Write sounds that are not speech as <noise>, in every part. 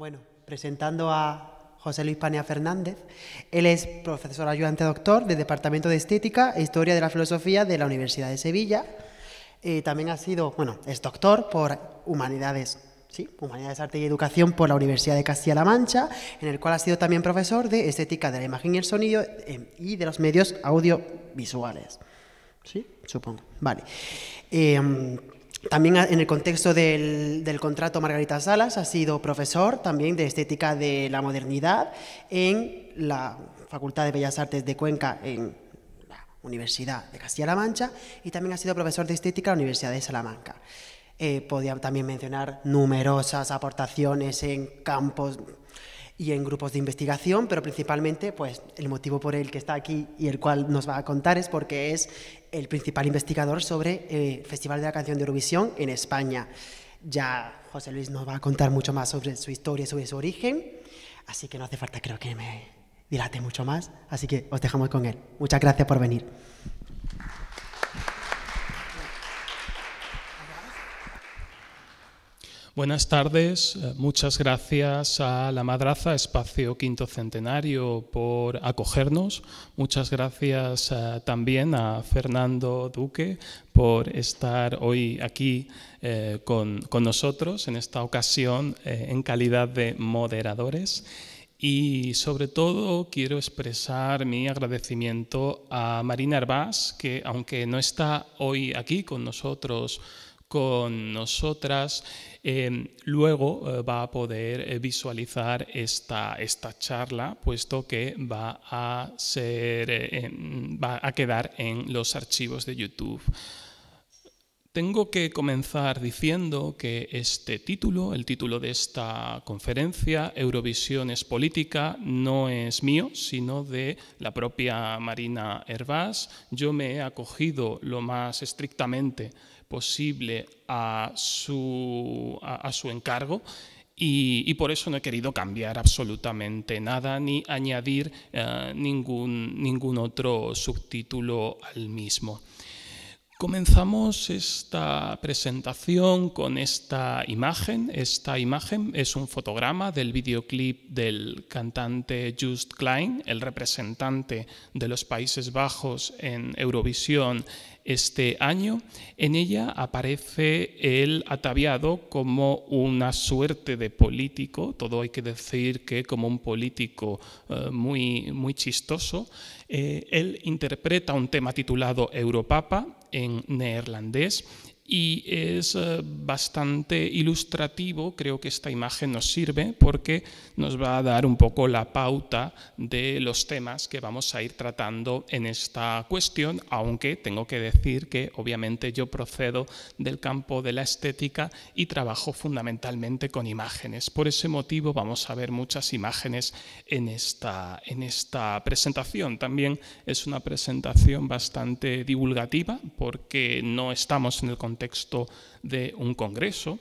Bueno, presentando a José Luis Panea Fernández. Él es profesor ayudante doctor del Departamento de Estética e Historia de la Filosofía de la Universidad de Sevilla. Eh, también ha sido, bueno, es doctor por Humanidades Sí, Humanidades, Arte y Educación por la Universidad de Castilla-La Mancha, en el cual ha sido también profesor de Estética de la Imagen y el Sonido em, y de los medios audiovisuales. ¿Sí? Supongo. Vale. Em, también en el contexto del, contrato Margarita Salas ha sido profesor también de Estética de la Modernidad en la Facultad de Bellas Artes de Cuenca en la Universidad de Castilla-La Mancha y también ha sido profesor de Estética en la Universidad de Salamanca. Eh, podía también mencionar numerosas aportaciones en campos y en grupos de investigación, pero principalmente pues, el motivo por el que está aquí y el cual nos va a contar es porque es el principal investigador sobre el eh, Festival de la Canción de Eurovisión en España. Ya José Luis nos va a contar mucho más sobre su historia, sobre su origen, así que no hace falta creo que me dilate mucho más, así que os dejamos con él. Muchas gracias por venir. Buenas tardes, eh, muchas gracias a La Madraza, Espacio Quinto Centenario, por acogernos. Muchas gracias eh, también a Fernando Duque por estar hoy aquí eh, con, nosotros, en esta ocasión en calidad de moderadores. Y sobre todo quiero expresar mi agradecimiento a Marina Herbás, que aunque no está hoy aquí con nosotros, con nosotras, Em, luego eh, va a poder eh, visualizar esta, charla, puesto que va a, eh, va a quedar en los archivos de YouTube. Tengo que comenzar diciendo que este título, el título de esta conferencia, Eurovisión es política, no es mío, sino de la propia Marina Hervás. Yo me he acogido lo más estrictamente posible a su, a, su encargo. Y, por eso no he querido cambiar absolutamente nada ni añadir eh, ningún, ningún otro subtítulo al mismo. Comenzamos esta presentación con esta imagen. Esta imagen es un fotograma del videoclip del cantante Just Klein, el representante de los Países Bajos en Eurovisión este año. En ella aparece él ataviado como una suerte de político, todo hay que decir que como un político eh, muy, muy chistoso. Eh, él interpreta un tema titulado Europapa en neerlandés y es eh, bastante ilustrativo, creo que esta imagen nos sirve porque nos va a dar un poco la pauta de los temas que vamos a ir tratando en esta cuestión, aunque tengo que decir que obviamente yo procedo del campo de la estética y trabajo fundamentalmente con imágenes. Por ese motivo vamos a ver muchas imágenes en esta, en esta presentación. También es una presentación bastante divulgativa porque no estamos en el contexto contexto de un congreso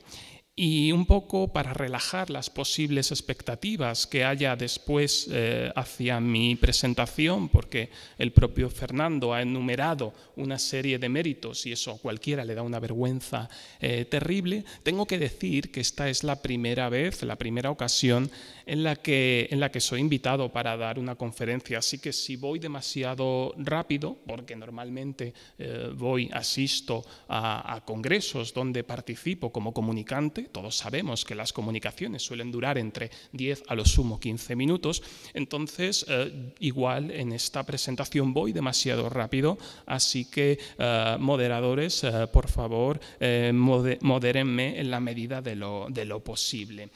y un poco para relajar las posibles expectativas que haya después eh, hacia mi presentación, porque el propio Fernando ha enumerado una serie de méritos y eso a cualquiera le da una vergüenza eh, terrible, tengo que decir que esta es la primera vez, la primera ocasión en la, que, en la que soy invitado para dar una conferencia. Así que si voy demasiado rápido, porque normalmente eh, voy, asisto a congresos donde participo como comunicante, todos sabemos que las comunicaciones suelen durar entre 10 a lo sumo 15 minutos, entonces eh, igual en esta presentación voy demasiado rápido, así que eh, moderadores, eh, por favor, modérenme en la medida de lo posible.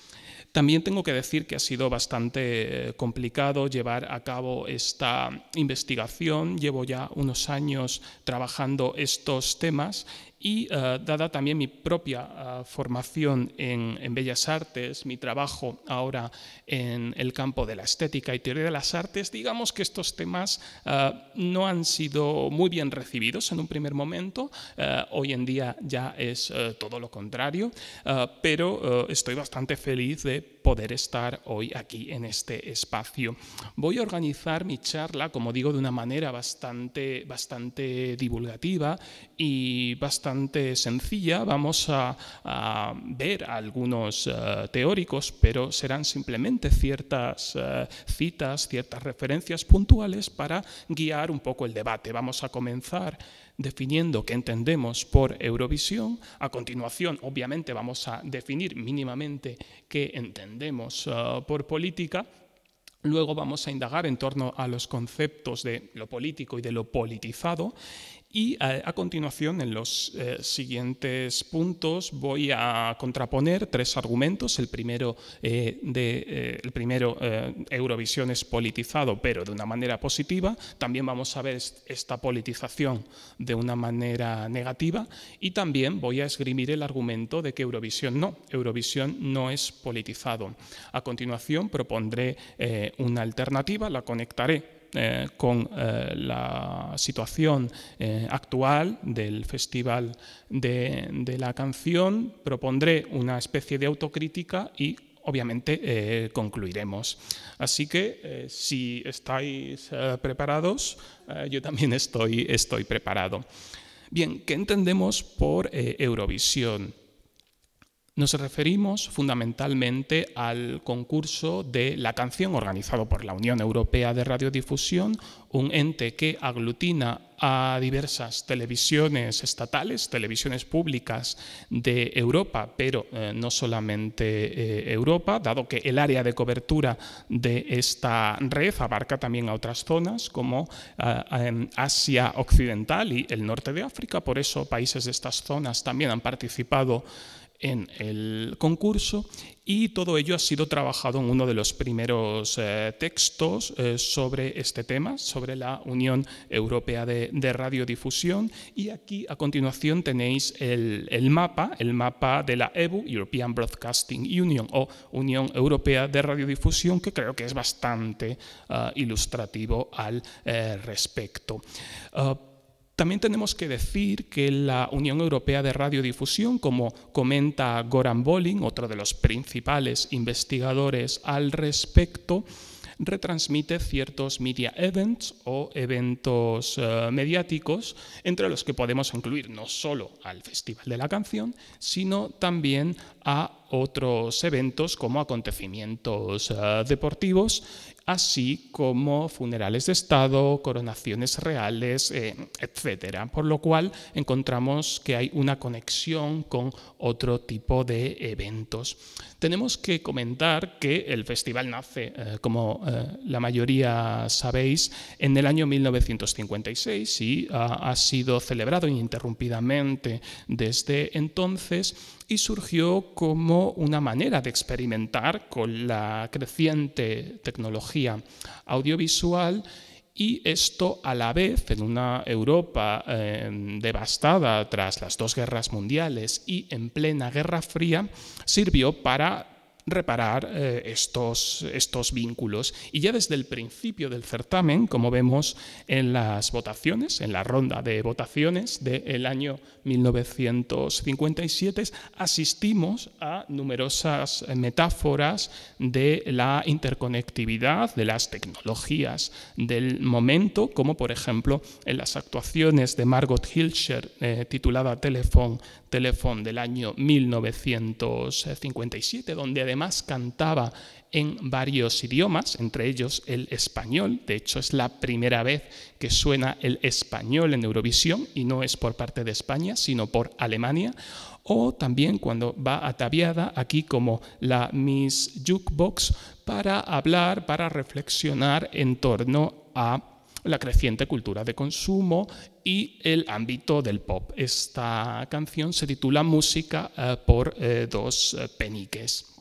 También tengo que decir que ha sido bastante complicado llevar a cabo esta investigación. Llevo ya unos años trabajando estos temas y eh, dada también mi propia eh, formación en, bellas artes, mi trabajo ahora en el campo de la estética y teoría de las artes, digamos que estos temas eh, no han sido muy bien recibidos en un primer momento, hoy en día ya es todo lo contrario, pero estoy bastante feliz de poder estar hoy aquí en este espacio. Voy a organizar mi charla, como digo, de una manera bastante, bastante divulgativa y bastante sencilla. Vamos a, ver algunos eh, teóricos, pero serán simplemente ciertas eh, citas, ciertas referencias puntuales para guiar un poco el debate. Vamos a comenzar definiendo qué entendemos por Eurovisión. A continuación, obviamente, vamos a definir mínimamente qué entendemos ah, por política. Luego vamos a indagar en torno a los conceptos de lo político y de lo politizado y eh, a, continuación, en los eh, siguientes puntos, voy a contraponer tres argumentos. El primero, eh, de, el primero Eurovisión es politizado, pero de una manera positiva. También vamos a ver esta politización de una manera negativa. Y también voy a esgrimir el argumento de que Eurovisión no, Eurovisión no es politizado. A continuación, propondré una alternativa, la conectaré eh, con eh, la situación eh, actual del Festival de, la Canción, propondré una especie de autocrítica y obviamente concluiremos. Así que si estáis preparados, yo también estoy, estoy preparado. Bien, ¿qué entendemos por Eurovisión? Nos referimos fundamentalmente al concurso de la canción organizado por la Unión Europea de Radiodifusión, un ente que aglutina a diversas televisiones estatales, televisiones públicas de Europa, pero eh, no solamente eh, Europa, dado que el área de cobertura de esta red abarca también a otras zonas como ah, Asia Occidental y el norte de África, por eso países de estas zonas también han participado en el concurso y todo ello ha sido trabajado en uno de los primeros eh, textos eh, sobre este tema, sobre la Unión Europea de, Radiodifusión. Y aquí a continuación tenéis el, mapa, el mapa de la EBU, European Broadcasting Union o Unión Europea de Radiodifusión, que creo que es bastante eh, ilustrativo al respecto. Ah, también tenemos que decir que la Unión Europea de Radiodifusión, como comenta Goran Bolling, otro de los principales investigadores al respecto, retransmite ciertos media events o eventos eh, mediáticos, entre los que podemos incluir no solo al Festival de la Canción, sino también a otros eventos como acontecimientos eh, deportivos, así como funerales de Estado, coronaciones reales, eh, etcétera. etc. Por lo cual encontramos que hay una conexión con otro tipo de eventos. Tenemos que comentar que el festival nace, eh, como la mayoría sabéis, en el año 1956 y ha sido celebrado ininterrumpidamente desde entonces y surgió como una manera de experimentar con la creciente tecnología audiovisual y esto a la vez en una Europa em, devastada tras las dos guerras mundiales y en plena Guerra Fría sirvió para reparar eh, estos, estos vínculos. Y ya desde el principio del certamen, como vemos en las votaciones, en la ronda de votaciones del año 1957, asistimos a numerosas metáforas de la interconectividad, de las tecnologías del momento, como por ejemplo en las actuaciones de Margot Hilscher eh, titulada Telephone, Telephone del año 1957, donde además además cantaba en varios idiomas, entre ellos el español. De hecho, es la primera vez que suena el español en Eurovisión y no es por parte de España, sino por Alemania. O también cuando va ataviada aquí como la Miss Jukebox para hablar, para reflexionar en torno a la creciente cultura de consumo y el ámbito del pop. Esta canción se titula Música eh, por eh, dos eh, peniques.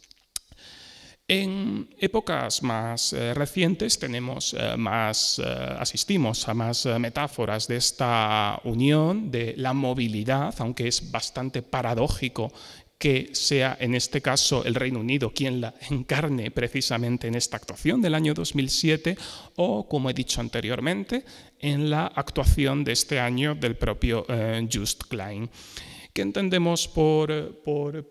En épocas más eh, recientes tenemos eh, más, eh, asistimos a más metáforas de esta unión de la movilidad, aunque es bastante paradójico que sea en este caso el Reino Unido quien la encarne precisamente en esta actuación del año 2007 o, como he dicho anteriormente, en la actuación de este año del propio Just Klein. ¿Qué entendemos por,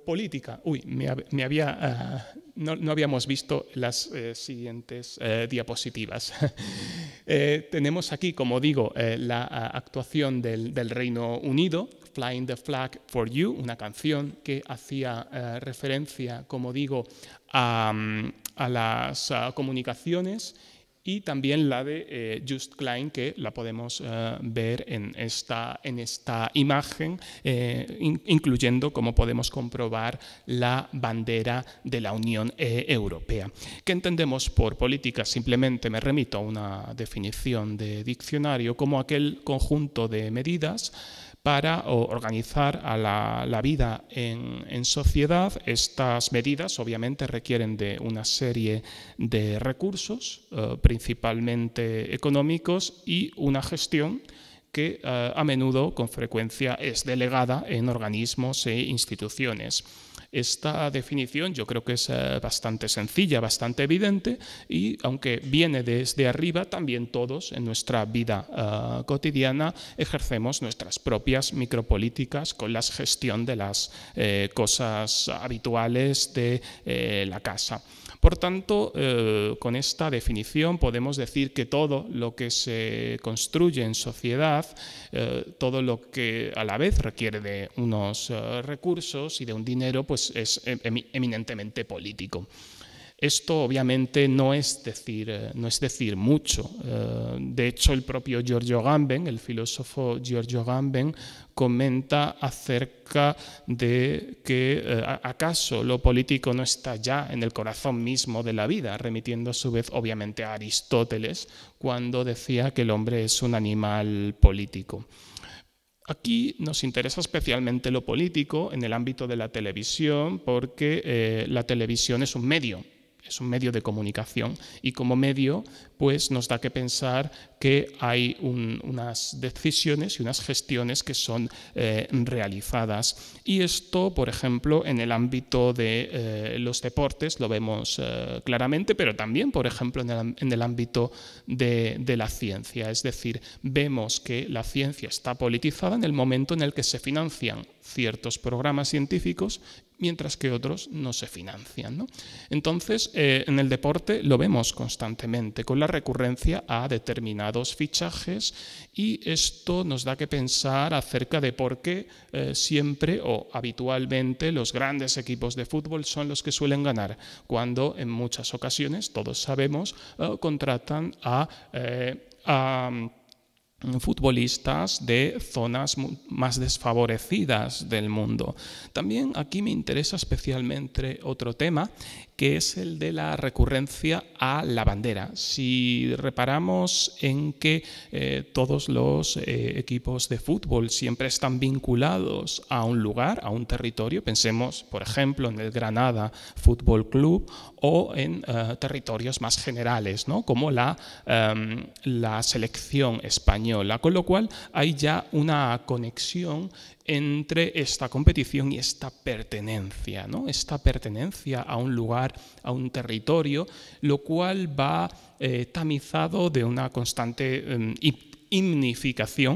política? Uy, me, había, ah, no, habíamos visto las eh, siguientes eh, diapositivas. <laughs> Eh, tenemos aquí, como digo, la ah, actuación del, Reino Unido, Flying the Flag for You, una canción que hacía referencia, como digo, a, mm, las ah, comunicaciones y también la de eh, Just Klein, que la podemos eh, ver en esta, en esta imagen, eh, incluyendo cómo podemos comprobar la bandera de la Unión Europea. ¿Qué entendemos por política? Simplemente me remito a una definición de diccionario como aquel conjunto de medidas para organizar la, vida en, sociedad. Estas medidas obviamente requieren de una serie de recursos, eh, principalmente económicos, y una gestión que eh, a menudo, con frecuencia, es delegada en organismos e instituciones. Esta definición yo creo que es eh, bastante sencilla, bastante evidente y aunque viene desde arriba, también todos en nuestra vida eh, cotidiana ejercemos nuestras propias micropolíticas con la gestión de las eh, cosas habituales de la casa. Por tanto, eh, con esta definición podemos decir que todo lo que se construye en sociedad, eh, todo lo que a la vez requiere de unos eh, recursos y de un dinero, pues es em, eminentemente político. Esto obviamente no es decir, eh, no es decir mucho. Eh, de hecho, el propio Giorgio Gamben, el filósofo Giorgio Gamben, comenta acerca de que eh, acaso lo político no está ya en el corazón mismo de la vida, remitiendo a su vez obviamente a Aristóteles cuando decía que el hombre es un animal político. Aquí nos interesa especialmente lo político en el ámbito de la televisión porque la televisión es un medio es un medio de comunicación y como medio pues nos da que pensar que hay unas decisiones y unas gestiones que son eh, realizadas. Y esto, por ejemplo, en el ámbito de eh, los deportes lo vemos eh, claramente, pero también, por ejemplo, en el, ámbito de, la ciencia. Es decir, vemos que la ciencia está politizada en el momento en el que se financian ciertos programas científicos mientras que otros no se financian. Entonces, en el deporte lo vemos constantemente, con la recurrencia a determinados fichajes y esto nos da que pensar acerca de por qué eh, siempre o habitualmente los grandes equipos de fútbol son los que suelen ganar, cuando en muchas ocasiones, todos sabemos, eh, contratan a... Eh, a mm, futbolistas de zonas más desfavorecidas del mundo. También aquí me interesa especialmente otro tema que es el de la recurrencia a la bandera. Si reparamos en que eh, todos los eh, equipos de fútbol siempre están vinculados a un lugar, a un territorio, pensemos, por ejemplo, en el Granada Fútbol Club o en eh, territorios más generales, ¿no? como la, em, la selección española, con lo cual hay ya una conexión entre esta competición y esta pertenencia, ¿no? esta pertenencia a un lugar, a un territorio, lo cual va eh, tamizado de una constante eh,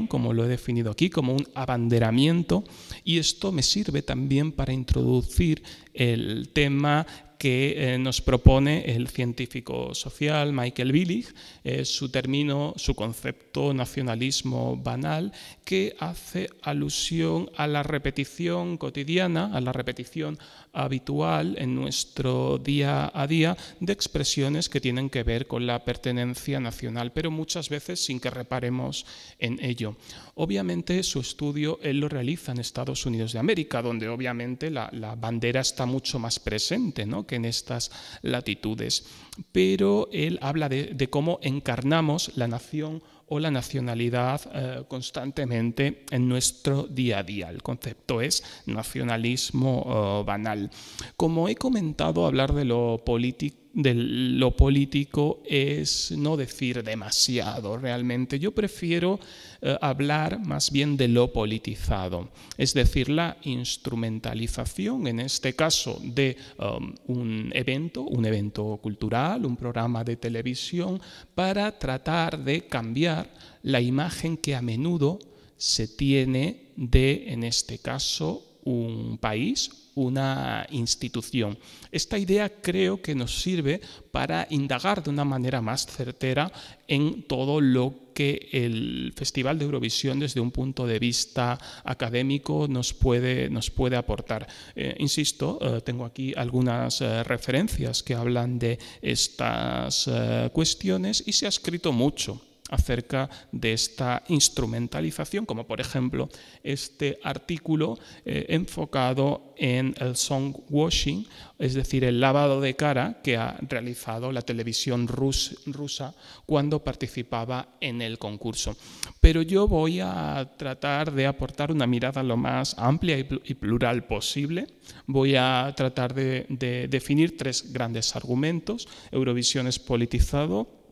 como lo he definido aquí, como un abanderamiento, y esto me sirve también para introducir el tema que eh, nos propone el científico social Michael Billig, eh, su término, su concepto nacionalismo banal, que hace alusión a la repetición cotidiana, a la repetición habitual en nuestro día a día de expresiones que tienen que ver con la pertenencia nacional, pero muchas veces sin que reparemos en ello. Obviamente su estudio él lo realiza en Estados Unidos de América, donde obviamente la, la bandera está mucho más presente, ¿no? que en estas latitudes. Pero él habla de, cómo encarnamos la nación o la nacionalidad eh, constantemente en nuestro día a día. El concepto es nacionalismo eh, banal. Como he comentado, hablar de lo político de lo político es no decir demasiado realmente. Yo prefiero eh, hablar más bien de lo politizado, es decir, la instrumentalización, en este caso, de um, un evento, un evento cultural, un programa de televisión, para tratar de cambiar la imagen que a menudo se tiene de, en este caso, un país, una institución. Esta idea creo que nos sirve para indagar de una manera más certera en todo lo que el Festival de Eurovisión desde un punto de vista académico nos puede, nos puede aportar. Eh, insisto, eh, tengo aquí algunas eh, referencias que hablan de estas cuestiones y se ha escrito mucho acerca de esta instrumentalización, como por ejemplo este artículo eh, enfocado en el song washing, es decir, el lavado de cara que ha realizado la televisión rusa cuando participaba en el concurso. Pero yo voy a tratar de aportar una mirada lo más amplia y, plural posible. Voy a tratar de, de definir tres grandes argumentos. Eurovisión es politizado,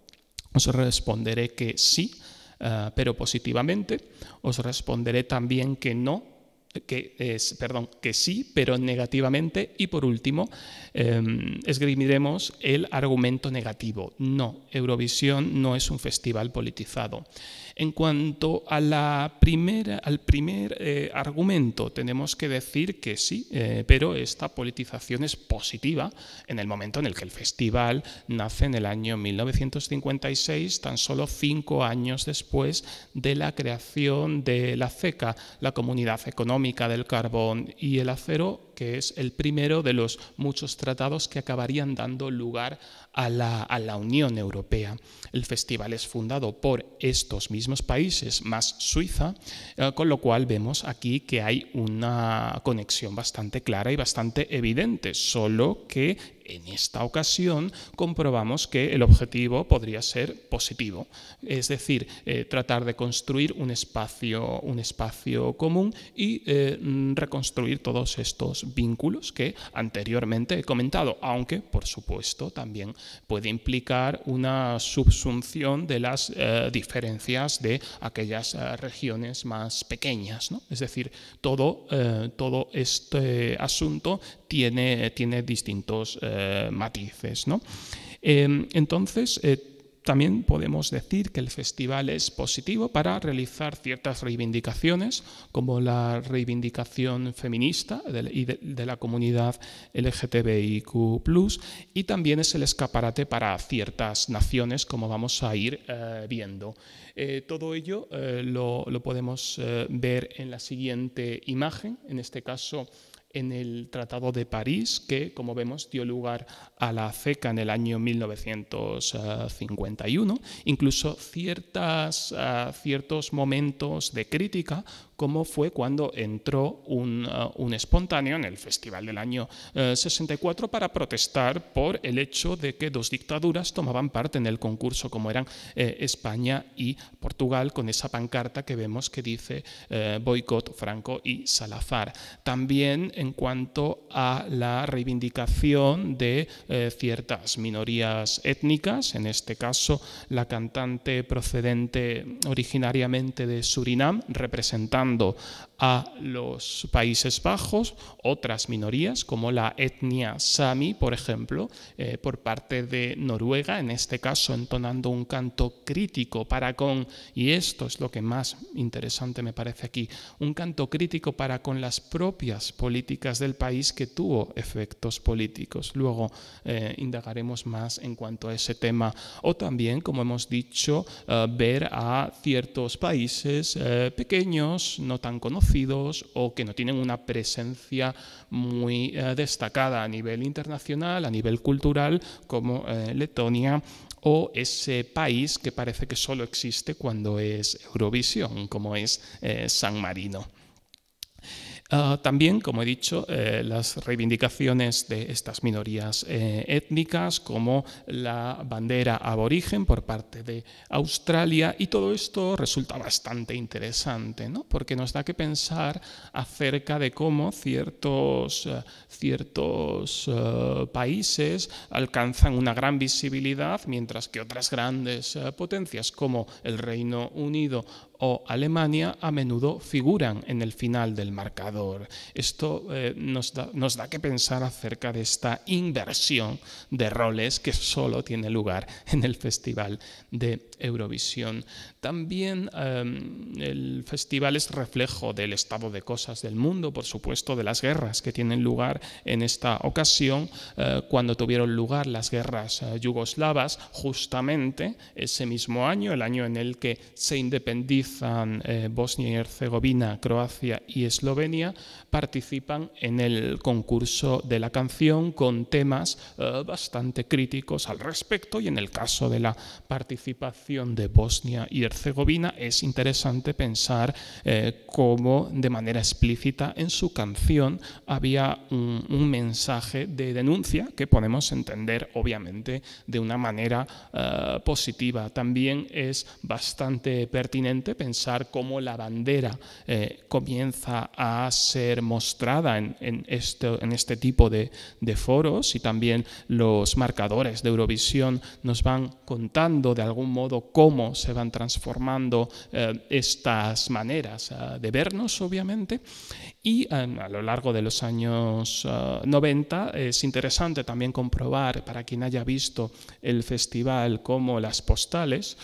os responderé que sí, eh, pero positivamente. Os responderé también que no, que es, perdón, que sí, pero negativamente. Y por último, em, esgrimiremos el argumento negativo. No, Eurovisión no es un festival politizado. En cuanto al primer eh, argumento, tenemos que decir que sí, eh, pero esta politización es positiva en el momento en el que el festival nace en el año 1956, tan solo cinco años después de la creación de la CECA, la Comunidad Económica del Carbón y el Acero, que es el primero de los muchos tratados que acabarían dando lugar a la, Unión Europea. El festival es fundado por estos mismos países, más Suiza, eh, con lo cual vemos aquí que hay una conexión bastante clara y bastante evidente, solo que en esta ocasión comprobamos que el objetivo podría ser positivo, es decir, eh, tratar de construir un espacio, un espacio común y eh, mm, reconstruir todos estos vínculos que anteriormente he comentado, aunque, por supuesto, también puede implicar una subsunción de las eh, diferencias de aquellas regiones más pequeñas. Es decir, todo, todo este asunto tiene, tiene distintos eh, matices. ¿no? Eh, entonces, eh, también podemos decir que el festival es positivo para realizar ciertas reivindicaciones, como la reivindicación feminista y de, la comunidad LGTBIQ, y también es el escaparate para ciertas naciones, como vamos a ir viendo. todo ello lo, podemos ver en la siguiente imagen, en este caso en el Tratado de París, que, como vemos, dio lugar a la FECA en el año 1951. Incluso ciertas, ah, ciertos momentos de crítica, como fue cuando entró uh, un, espontáneo en el festival del año 64 uh, para protestar por el hecho de que dos dictaduras tomaban parte en el concurso, como eran eh, España y Portugal, con esa pancarta que vemos que dice eh, boicot Franco y Salazar. También en cuanto a la reivindicación de eh, ciertas minorías étnicas, en este caso la cantante procedente originariamente de Surinam, representante pasando a los Países Bajos, otras minorías como la etnia sami, por ejemplo, eh, por parte de Noruega, en este caso entonando un canto crítico para con, y esto es lo que más interesante me parece aquí, un canto crítico para con las propias políticas del país que tuvo efectos políticos. Luego eh, indagaremos más en cuanto a ese tema. O también, como hemos dicho, eh, ver a ciertos países pequeños, no tan conocidos, o que no tienen una presencia muy eh, destacada a nivel internacional, a nivel cultural, como eh, Letonia o ese país que parece que solo existe cuando es Eurovisión, como es eh, San Marino. Ah, también, como he dicho, eh, las reivindicaciones de estas minorías eh, étnicas, como la bandera aborigen por parte de Australia, y todo esto resulta bastante interesante, ¿no? porque nos da que pensar acerca de cómo ciertos, eh, ciertos países alcanzan una gran visibilidad, mientras que otras grandes potencias como el Reino Unido Alemania a menudo figuran en el final del marcador. Esto eh, nos, da, nos da que pensar acerca de esta inversión de roles que solo tiene lugar en el Festival de Eurovisión. También em, el festival es reflejo del estado de cosas del mundo, por supuesto, de las guerras que tienen lugar en esta ocasión, eh, cuando tuvieron lugar las guerras eh, yugoslavas, justamente ese mismo año, el año en el que se independizan eh, Bosnia y Herzegovina, Croacia y Eslovenia, participan en el concurso de la canción con temas bastante críticos al respecto y en el caso de la participación de Bosnia y Herzegovina, es interesante pensar eh, cómo de manera explícita en su canción había un, mensaje de denuncia que podemos entender obviamente de una manera eh, positiva. También es bastante pertinente pensar cómo la bandera eh, comienza a ser mostrada en, este, en este tipo de foros y también los marcadores de Eurovisión nos van contando de algún modo cómo se van transformando eh, estas maneras eh, de vernos, obviamente. Y eh, a lo largo de los años 90 es interesante también comprobar, para quien haya visto el festival, cómo las postales,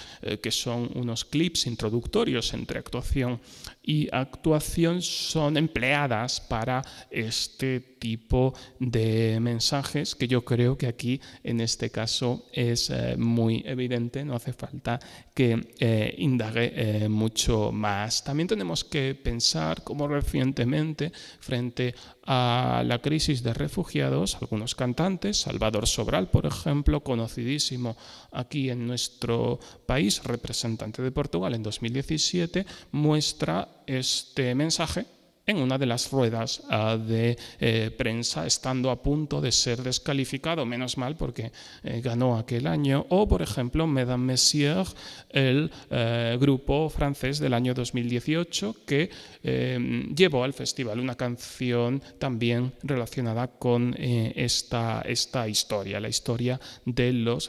que son unos clips introductorios entre actuación y actuación, son empleadas para este tipo de mensajes que yo creo que aquí en este caso es eh, muy evidente, no hace falta que eh, indague eh, mucho más. También tenemos que pensar cómo recientemente frente a la crisis de refugiados, algunos cantantes, Salvador Sobral, por ejemplo, conocidísimo aquí en nuestro país, representante de Portugal en 2017, muestra este mensaje en una de las ruedas ah, de eh, prensa, estando a punto de ser descalificado, menos mal porque eh, ganó aquel año, o por ejemplo Madame Messier, el eh, grupo francés del año 2018 que llevó al festival una canción también relacionada con esta, esta historia, la historia de los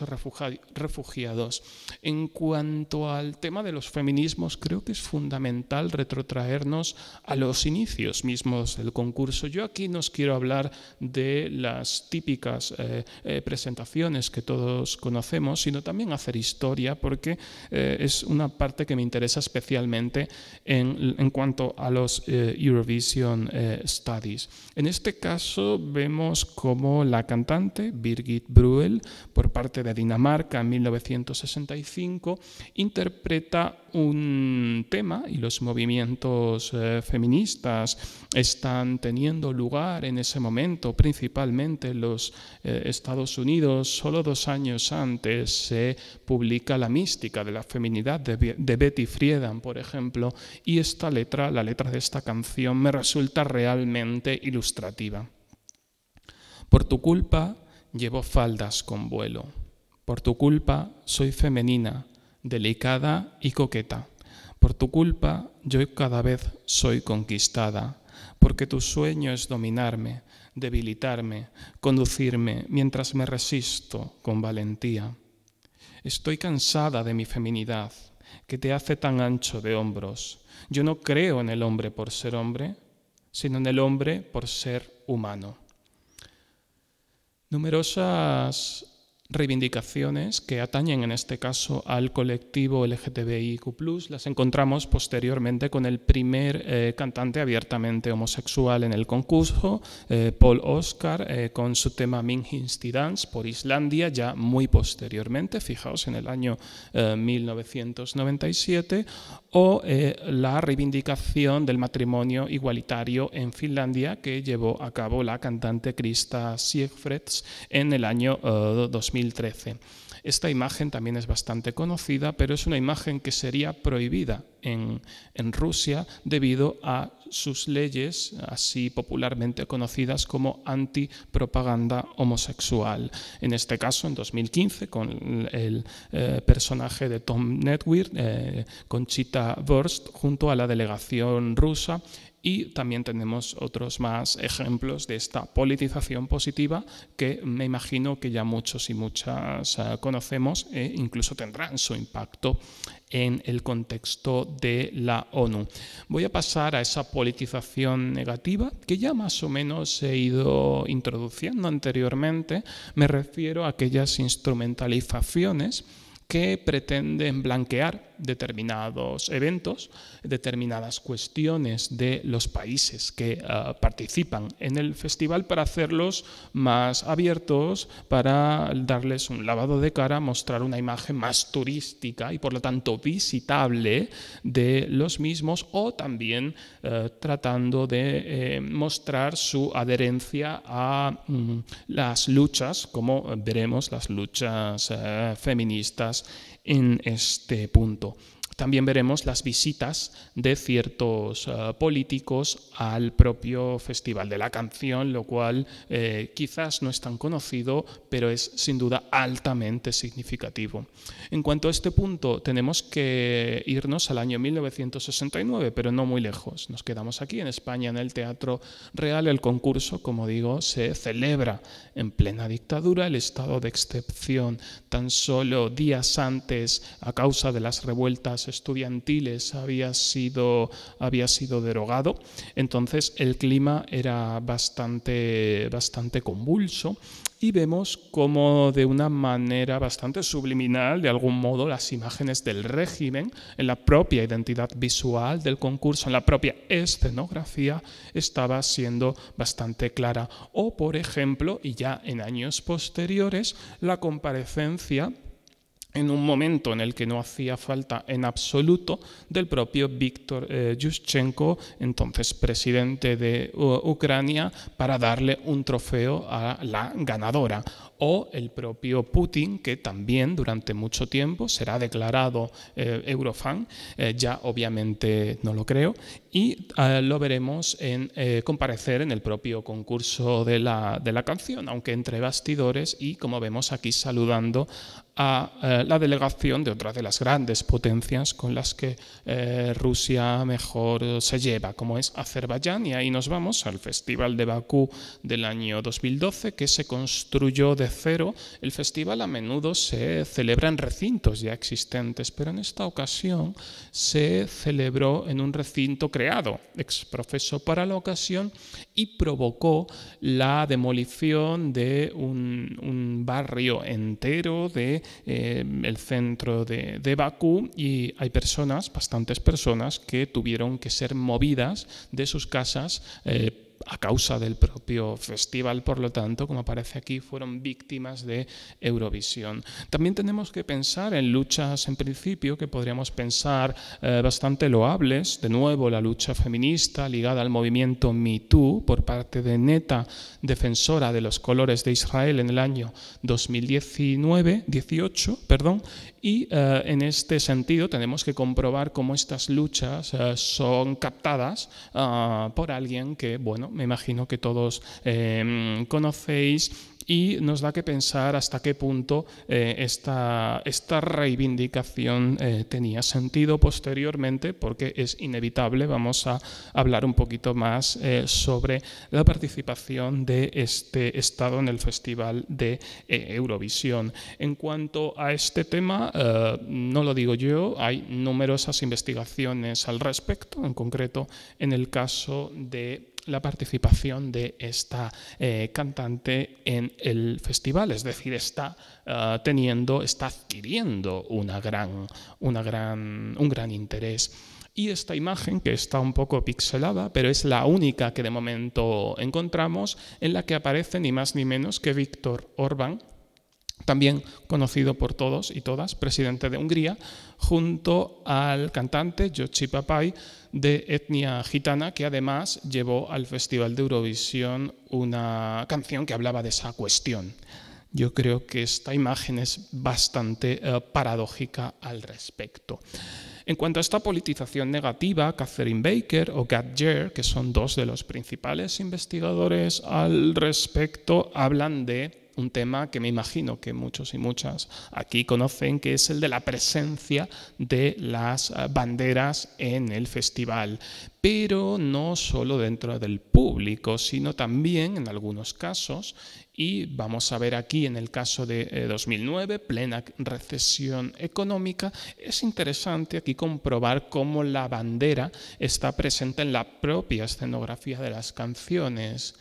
refugiados. En cuanto al tema de los feminismos, creo que es fundamental retrotraernos a los inicios mismos el concurso. Yo aquí nos quiero hablar de las típicas eh, eh, presentaciones que todos conocemos, sino también hacer historia, porque eh, es una parte que me interesa especialmente en, en cuanto a los Eurovision Studies. En este caso vemos cómo la cantante Birgit Bruel, por parte de Dinamarca en 1965, interpreta un tema y los movimientos feministas están teniendo lugar en ese momento, principalmente en los eh, Estados Unidos. Solo dos años antes se publica La mística de la feminidad de, Betty Friedan, por ejemplo, y esta letra, la letra de esta canción, me resulta realmente ilustrativa. Por tu culpa llevo faldas con vuelo. Por tu culpa soy femenina, delicada y coqueta. Por tu culpa yo cada vez soy conquistada, porque tu sueño es dominarme, debilitarme, conducirme, mientras me resisto con valentía. Estoy cansada de mi feminidad, que te hace tan ancho de hombros. Yo no creo en el hombre por ser hombre, sino en el hombre por ser humano. Numerosas reivindicaciones que atañen en este caso al colectivo LGTBIQ, las encontramos posteriormente con el primer eh, cantante abiertamente homosexual en el concurso, eh, Paul Oscar, eh, con su tema Minhinsti Dance por Islandia, ya muy posteriormente, fijaos en el año 1997, o la reivindicación del matrimonio igualitario en Finlandia que llevó a cabo la cantante Krista Siegfrieds en el año 2000. Esta imagen también es bastante conocida, pero es una imagen que sería prohibida en, Rusia debido a sus leyes, así popularmente conocidas como antipropaganda homosexual. En este caso, en 2015, con el eh, personaje de Tom Netweir, eh, Conchita Wurst, junto a la delegación rusa, y también tenemos otros más ejemplos de esta politización positiva que me imagino que ya muchos y muchas eh, conocemos e incluso tendrán su impacto en el contexto de la ONU. Voy a pasar a esa politización negativa que ya más o menos he ido introduciendo anteriormente. Me refiero a aquellas instrumentalizaciones que pretenden blanquear determinados eventos, determinadas cuestiones de los países que eh, participan en el festival para hacerlos más abiertos, para darles un lavado de cara, mostrar una imagen más turística y por lo tanto visitable de los mismos o también eh, tratando de eh, mostrar su adherencia a mm, las luchas, como veremos, las luchas feministas en este punto. También veremos las visitas de ciertos eh, políticos al propio Festival de la Canción, lo cual eh, quizás no es tan conocido, pero es sin duda altamente significativo. En cuanto a este punto, tenemos que irnos al año 1969, pero no muy lejos. Nos quedamos aquí en España, en el Teatro Real. El concurso, como digo, se celebra en plena dictadura, el estado de excepción. Tan solo días antes, a causa de las revueltas estudiantiles había sido, había sido derogado, entonces el clima era bastante, bastante convulso y vemos cómo de una manera bastante subliminal, de algún modo, las imágenes del régimen en la propia identidad visual del concurso, en la propia escenografía, estaba siendo bastante clara. O, por ejemplo, y ya en años posteriores, la comparecencia en un momento en el que no hacía falta en absoluto, del propio Víctor eh, Yushchenko, entonces presidente de Ucrania, para darle un trofeo a la ganadora. O el propio Putin, que también durante mucho tiempo será declarado eh, eurofan, eh, ya obviamente no lo creo, y lo veremos en, comparecer en el propio concurso de la, de la canción, aunque entre bastidores y, como vemos aquí, saludando a eh, la delegación de otra de las grandes potencias con las que eh, Rusia mejor se lleva, como es Azerbaiyán, y ahí nos vamos al Festival de Bakú del año 2012, que se construyó de cero. El festival a menudo se celebra en recintos ya existentes, pero en esta ocasión se celebró en un recinto creado ex para la ocasión y provocó la demolición de un barrio entero de eh, el centro de, Bakú y hay personas, bastantes personas, que tuvieron que ser movidas de sus casas. Eh, a causa del propio festival, por lo tanto, como aparece aquí, fueron víctimas de Eurovisión. También tenemos que pensar en luchas, en principio, que podríamos pensar eh, bastante loables. De nuevo, la lucha feminista ligada al movimiento MeToo por parte de Neta, defensora de los colores de Israel en el año 2019, 18, perdón, y eh, en este sentido tenemos que comprobar cómo estas luchas eh, son captadas ah, por alguien que, bueno, me imagino que todos eh, conocéis y nos da que pensar hasta qué punto eh, esta, reivindicación eh, tenía sentido posteriormente, porque es inevitable. Vamos a hablar un poquito más eh, sobre la participación de este Estado en el Festival de Eurovisión. En cuanto a este tema, no lo digo yo, hay numerosas investigaciones al respecto, en concreto en el caso de la participación de esta eh, cantante en el festival, es decir, está eh, teniendo, está adquiriendo una gran, una gran, un gran interés. Y esta imagen, que está un poco pixelada, pero es la única que de momento encontramos, en la que aparece ni más ni menos que Víctor Orbán, también conocido por todos y todas, presidente de Hungría, junto al cantante Jochi Papai, de etnia gitana, que además llevó al Festival de Eurovisión una canción que hablaba de esa cuestión. Yo creo que esta imagen es bastante eh, paradójica al respecto. En cuanto a esta politización negativa, Catherine Baker o Gad que son dos de los principales investigadores al respecto, hablan de un tema que me imagino que muchos y muchas aquí conocen, que es el de la presencia de las eh, banderas en el festival, pero no solo dentro del público, sino también en algunos casos, y vamos a ver aquí en el caso de 2009, eh, plena recesión económica, es interesante aquí comprobar cómo la bandera está presente en la propia escenografía de las canciones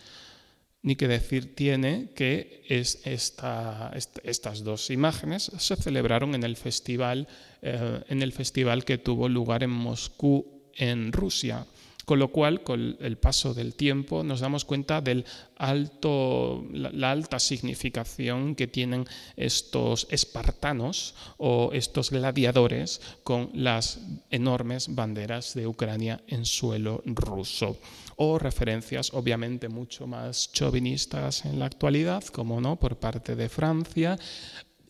ni que decir tiene que estas dos imágenes se celebraron en el, festival, eh, en el festival que tuvo lugar en Moscú, en Rusia. Con lo cual, con el paso del tiempo, nos damos cuenta del alto, la, la alta significación que tienen estos espartanos o estos gladiadores con las enormes banderas de Ucrania en suelo ruso o referencias obviamente mucho más chauvinistas en la actualidad, como no, por parte de Francia,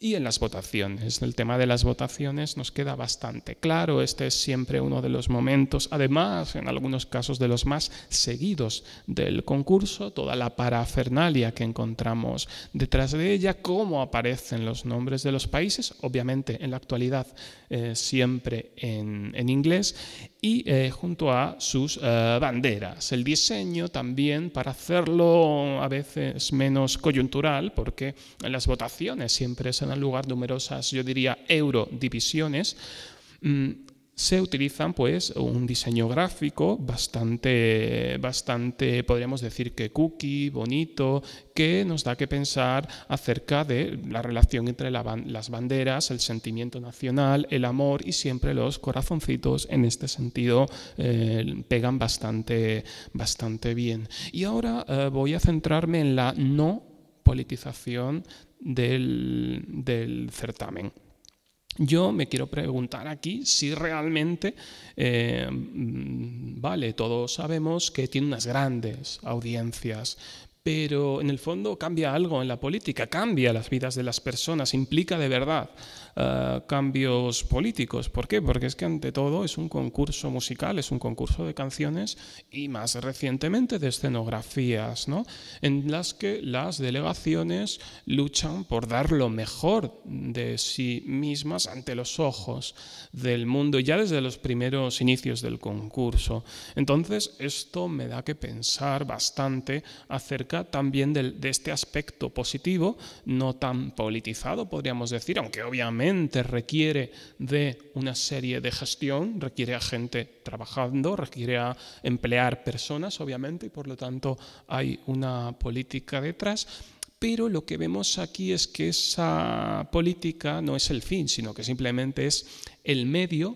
y en las votaciones. El tema de las votaciones nos queda bastante claro. Este es siempre uno de los momentos, además, en algunos casos de los más seguidos del concurso, toda la parafernalia que encontramos detrás de ella, cómo aparecen los nombres de los países, obviamente en la actualidad eh, siempre en, en inglés, y eh, junto a sus eh, banderas. El diseño también para hacerlo a veces menos coyuntural, porque en las votaciones siempre se dan lugar numerosas, yo diría, eurodivisiones. Mm, se utilizan pues un diseño gráfico bastante, bastante, podríamos decir que cookie, bonito, que nos da que pensar acerca de la relación entre las banderas, el sentimiento nacional, el amor y siempre los corazoncitos en este sentido eh, pegan bastante, bastante bien. Y ahora eh, voy a centrarme en la no politización del, del certamen yo me quiero preguntar aquí si realmente, eh, mm, vale, todos sabemos que tiene unas grandes audiencias, pero en el fondo cambia algo en la política, cambia las vidas de las personas, implica de verdad eh, cambios políticos. ¿Por qué? Porque es que ante todo es un concurso musical, es un concurso de canciones y más recientemente de escenografías, en las que las delegaciones luchan por dar lo mejor de sí mismas ante los ojos del mundo, ya desde los primeros inicios del concurso. Entonces, esto me da que pensar bastante acerca también de este aspecto positivo, no tan politizado, podríamos decir, aunque obviamente requiere de una serie de gestión, requiere a gente trabajando, requiere a emplear personas, obviamente, y por lo tanto hay una política detrás. Pero lo que vemos aquí es que esa política no es el fin, sino que simplemente es el medio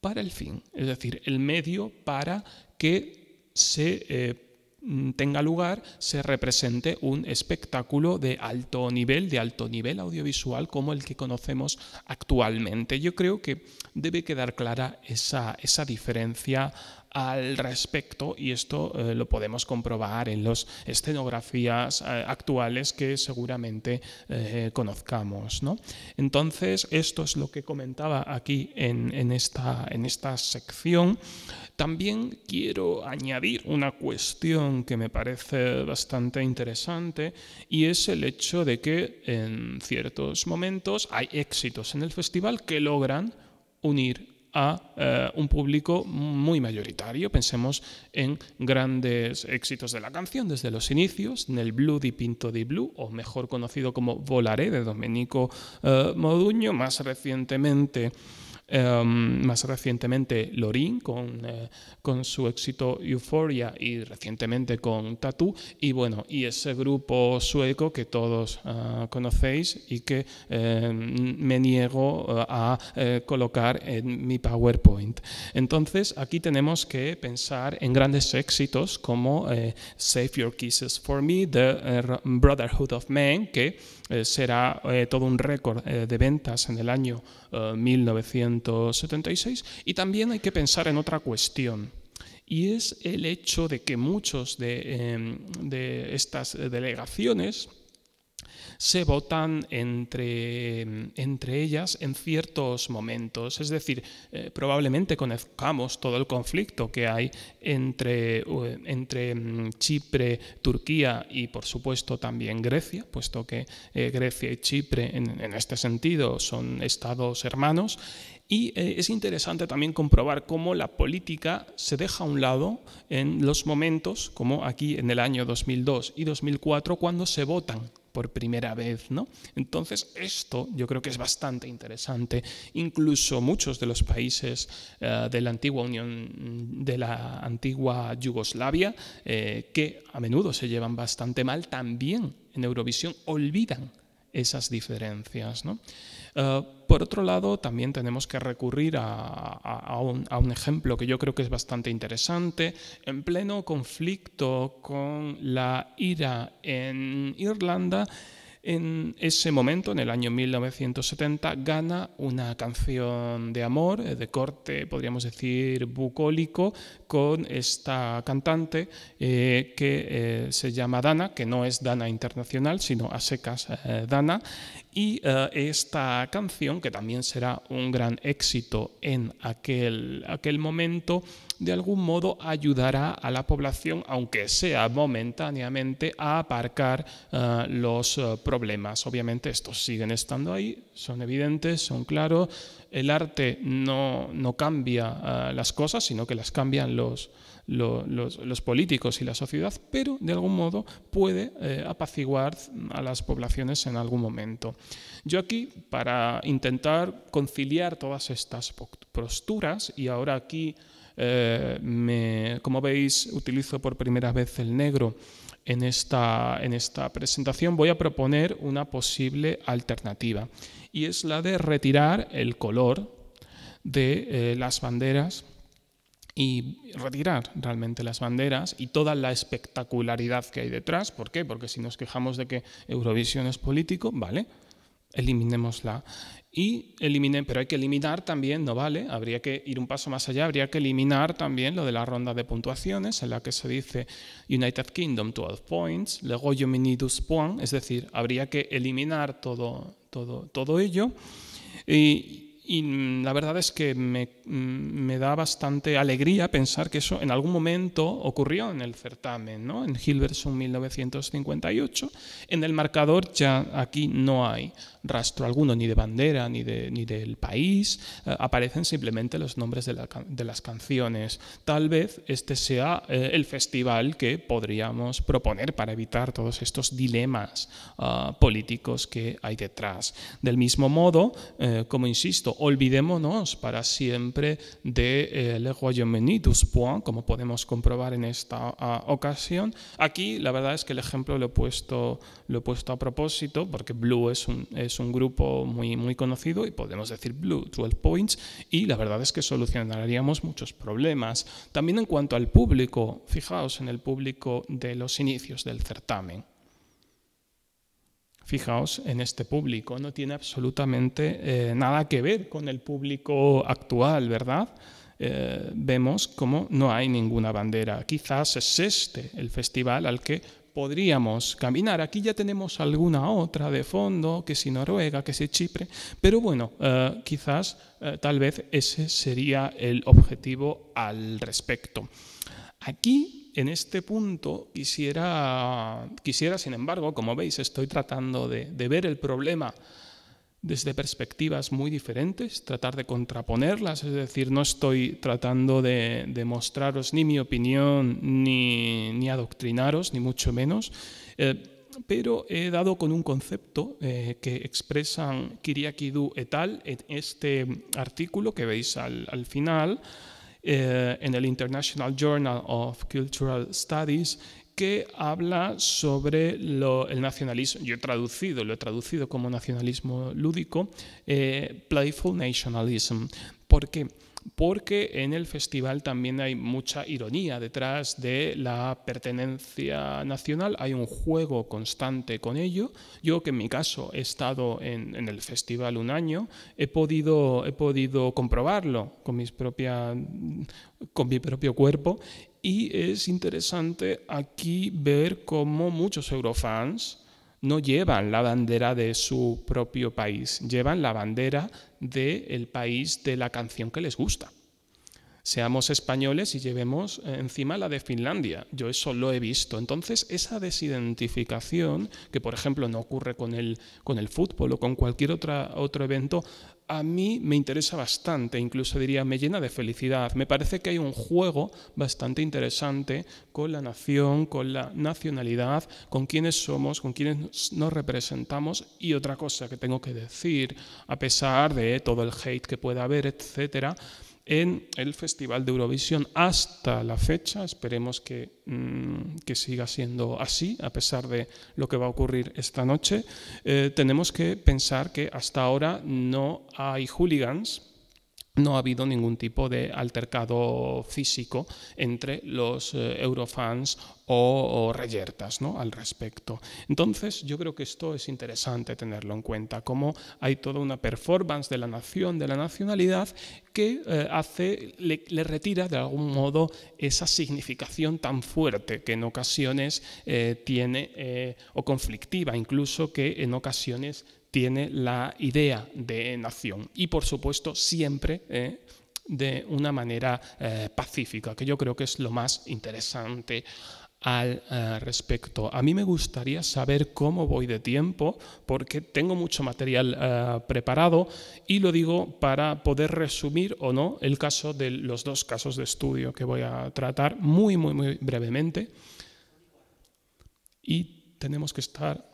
para el fin, es decir, el medio para que se eh, Mm, tenga lugar se represente un espectáculo de alto nivel, de alto nivel audiovisual como el que conocemos actualmente. Yo creo que debe quedar clara esa, esa diferencia al respecto y esto eh, lo podemos comprobar en las escenografías eh, actuales que seguramente eh, conozcamos. Entonces, esto es lo que comentaba aquí esta, en esta sección. También quiero añadir una cuestión que me parece bastante interesante y es el hecho de que en ciertos momentos hay éxitos en el festival que logran unir a eh, un público muy mayoritario. Pensemos en grandes éxitos de la canción desde los inicios, en el Blue di Pinto di Blue, o mejor conocido como Volaré de Domenico eh, Moduño, más recientemente Em, más recientemente Lorin eh, con, su éxito Euphoria y recientemente con Tattoo y bueno, y ese grupo sueco que todos ah, conocéis y que em, me niego eh, a eh, colocar en mi PowerPoint. Entonces aquí tenemos que pensar en grandes éxitos como Save Your Kisses for Me, The Brotherhood of Men, que eh, será eh, todo un récord eh, de ventas en el año 1976. Y también hay que pensar en otra cuestión. Y es el hecho de que muchos de em, estas delegaciones se votan entre, ellas en ciertos momentos. Es decir, eh, probablemente conozcamos todo el conflicto que hay entre, eh, mm, Chipre, Turquía y, por supuesto, también Grecia, puesto que eh, Grecia y Chipre, en, este sentido, son estados hermanos. Y es interesante también comprobar cómo la política se deja a un lado en los momentos, como aquí en el año 2002 y 2004, cuando se votan por primera vez. ¿no? Entonces, esto yo creo que es bastante interesante. Incluso muchos de los países eh, de la antigua Unión, de la antigua Yugoslavia, eh, que a menudo se llevan bastante mal, también en Eurovisión olvidan esas diferencias. ¿no? Eh, por otro lado, también tenemos que recurrir a, un, ejemplo que yo creo que es bastante interesante. En pleno conflicto con la ira en Irlanda, en ese momento, en el año 1970, gana una canción de amor, eh, de corte, podríamos decir, bucólico, con esta cantante eh, que eh, se llama Dana, que no es Dana Internacional, sino a secas Dana. Y esta canción, que también será un gran éxito en aquel momento, de algún modo ayudará a la población, aunque sea momentáneamente, a aparcar eh, los eh, problemas. Obviamente estos siguen estando ahí, son evidentes, son claros. El arte no, cambia eh, las cosas, sino que las cambian los, los, políticos y la sociedad, pero de algún modo puede apaciguar a las poblaciones en algún momento. Yo aquí, para intentar conciliar todas estas posturas, y ahora aquí eh, como veis, utilizo por primera vez el negro en esta, en esta presentación. Voy a proponer una posible alternativa y es la de retirar el color de eh, las banderas y retirar realmente las banderas y toda la espectacularidad que hay detrás. ¿Por qué? Porque si nos quejamos de que Eurovisión es político, vale, eliminémosla y eliminé, pero hay que eliminar también, no vale, habría que ir un paso más allá, habría que eliminar también lo de la ronda de puntuaciones, en la que se dice United Kingdom 12 points, luego Minidus point, es decir, habría que eliminar todo, todo, todo ello. Y, la verdad es que mm, me, da bastante alegría pensar que eso en algún momento ocurrió en el certamen, ¿no? en Hilversum 1958. En el marcador ya aquí no hay rastro alguno, ni de bandera, ni, de, ni del país, eh, aparecen simplemente los nombres de, las canciones. Tal vez este sea eh, el festival que podríamos proponer para evitar todos estos dilemas ah, políticos que hay detrás. Del mismo modo, eh, como insisto, olvidémonos para siempre de Le Royaume-Uni, como podemos comprobar en esta ah, ocasión. Aquí la verdad es que el ejemplo lo he puesto, lo he puesto a propósito porque Blue es un es un grupo muy, muy conocido y podemos decir Blue 12 Points y la verdad es que solucionaríamos muchos problemas. También en cuanto al público, fijaos en el público de los inicios del certamen. Fijaos en este público, no tiene absolutamente eh, nada que ver con el público actual, ¿verdad? Eh, vemos como no hay ninguna bandera. Quizás es este el festival al que podríamos caminar. Aquí ya tenemos alguna otra de fondo, que si Noruega, que si Chipre, pero bueno, eh, quizás eh, tal vez ese sería el objetivo al respecto. Aquí, en este punto, quisiera, quisiera sin embargo, como veis, estoy tratando de, de ver el problema desde perspectivas muy diferentes, tratar de contraponerlas, es decir, no estoy tratando de, mostraros ni mi opinión, ni, adoctrinaros, ni mucho menos, eh, pero he dado con un concepto eh, que expresan Kiriakidu et al. en este artículo que veis al, final, eh, en el International Journal of Cultural Studies, que habla sobre el nacionalismo, yo he traducido, lo he traducido como nacionalismo lúdico, eh, Playful Nationalism. ¿Por qué? Porque en el festival también hay mucha ironía detrás de la pertenencia nacional, hay un juego constante con ello. Yo que en mi caso he estado en, el festival un año, he podido, he podido comprobarlo con, mis con mi propio cuerpo y es interesante aquí ver cómo muchos eurofans no llevan la bandera de su propio país, llevan la bandera del país de la canción que les gusta. Seamos españoles y llevemos encima la de Finlandia. Yo eso lo he visto. Entonces, esa desidentificación, que por ejemplo no ocurre con el, con el fútbol o con cualquier otra, otro evento, a mí me interesa bastante, incluso diría, me llena de felicidad. Me parece que hay un juego bastante interesante con la nación, con la nacionalidad, con quiénes somos, con quiénes nos representamos y otra cosa que tengo que decir, a pesar de todo el hate que pueda haber, etcétera, en el Festival de Eurovisión hasta la fecha. Esperemos mm, que, siga siendo así, a pesar de lo que va a ocurrir esta noche. Eh, tenemos que pensar que hasta ahora no hay hooligans no ha habido ningún tipo de altercado físico entre los eh, eurofans o, reyertas ¿no? al respecto. Entonces, yo creo que esto es interesante tenerlo en cuenta, como hay toda una performance de la nación, de la nacionalidad, que eh, hace, le, retira de algún modo esa significación tan fuerte que en ocasiones eh, tiene, o conflictiva incluso, que en ocasiones tiene la idea de nación y por supuesto siempre eh, de una manera eh, pacífica, que yo creo que es lo más interesante al eh, respecto. A mí me gustaría saber cómo voy de tiempo, porque tengo mucho material preparado y lo digo para poder resumir o no el caso de los dos casos de estudio que voy a tratar muy, muy, muy brevemente. Y tenemos que estar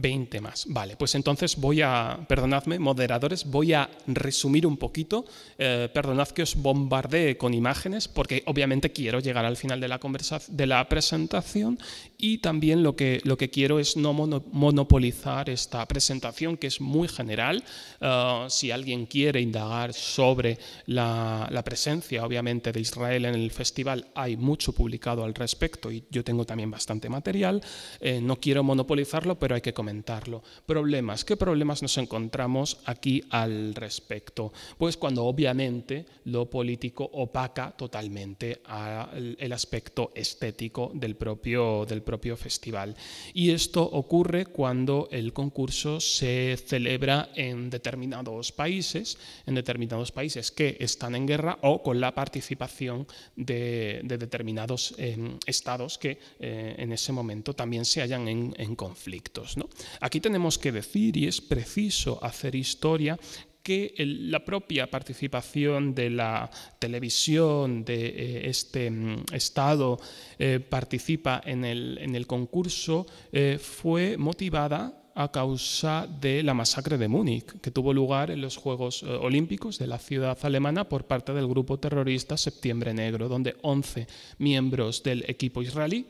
20 más. Vale, pues entonces voy a, perdonadme, moderadores, voy a resumir un poquito. Eh, perdonad que os bombardee con imágenes, porque obviamente quiero llegar al final de la, de la presentación y también lo que, lo que quiero es no monopolizar esta presentación que es muy general. Eh, si alguien quiere indagar sobre la, presencia, obviamente, de Israel en el festival, hay mucho publicado al respecto y yo tengo también bastante material. Eh, no quiero monopolizarlo, pero hay que comentarlo. Problemas. ¿Qué problemas nos encontramos aquí al respecto? Pues cuando obviamente lo político opaca totalmente al, el aspecto estético del propio, del propio propio festival. Y esto ocurre cuando el concurso se celebra en determinados países, en determinados países que están en guerra o con la participación de, determinados em, estados que eh, en ese momento también se hallan en, conflictos. Aquí tenemos que decir, y es preciso hacer historia, que la propia participación de la televisión de eh, este mm, Estado eh, participa en el, concurso eh, fue motivada a causa de la masacre de Múnich, que tuvo lugar en los Juegos Olímpicos de la ciudad alemana por parte del grupo terrorista Septiembre Negro, donde 11 miembros del equipo israelí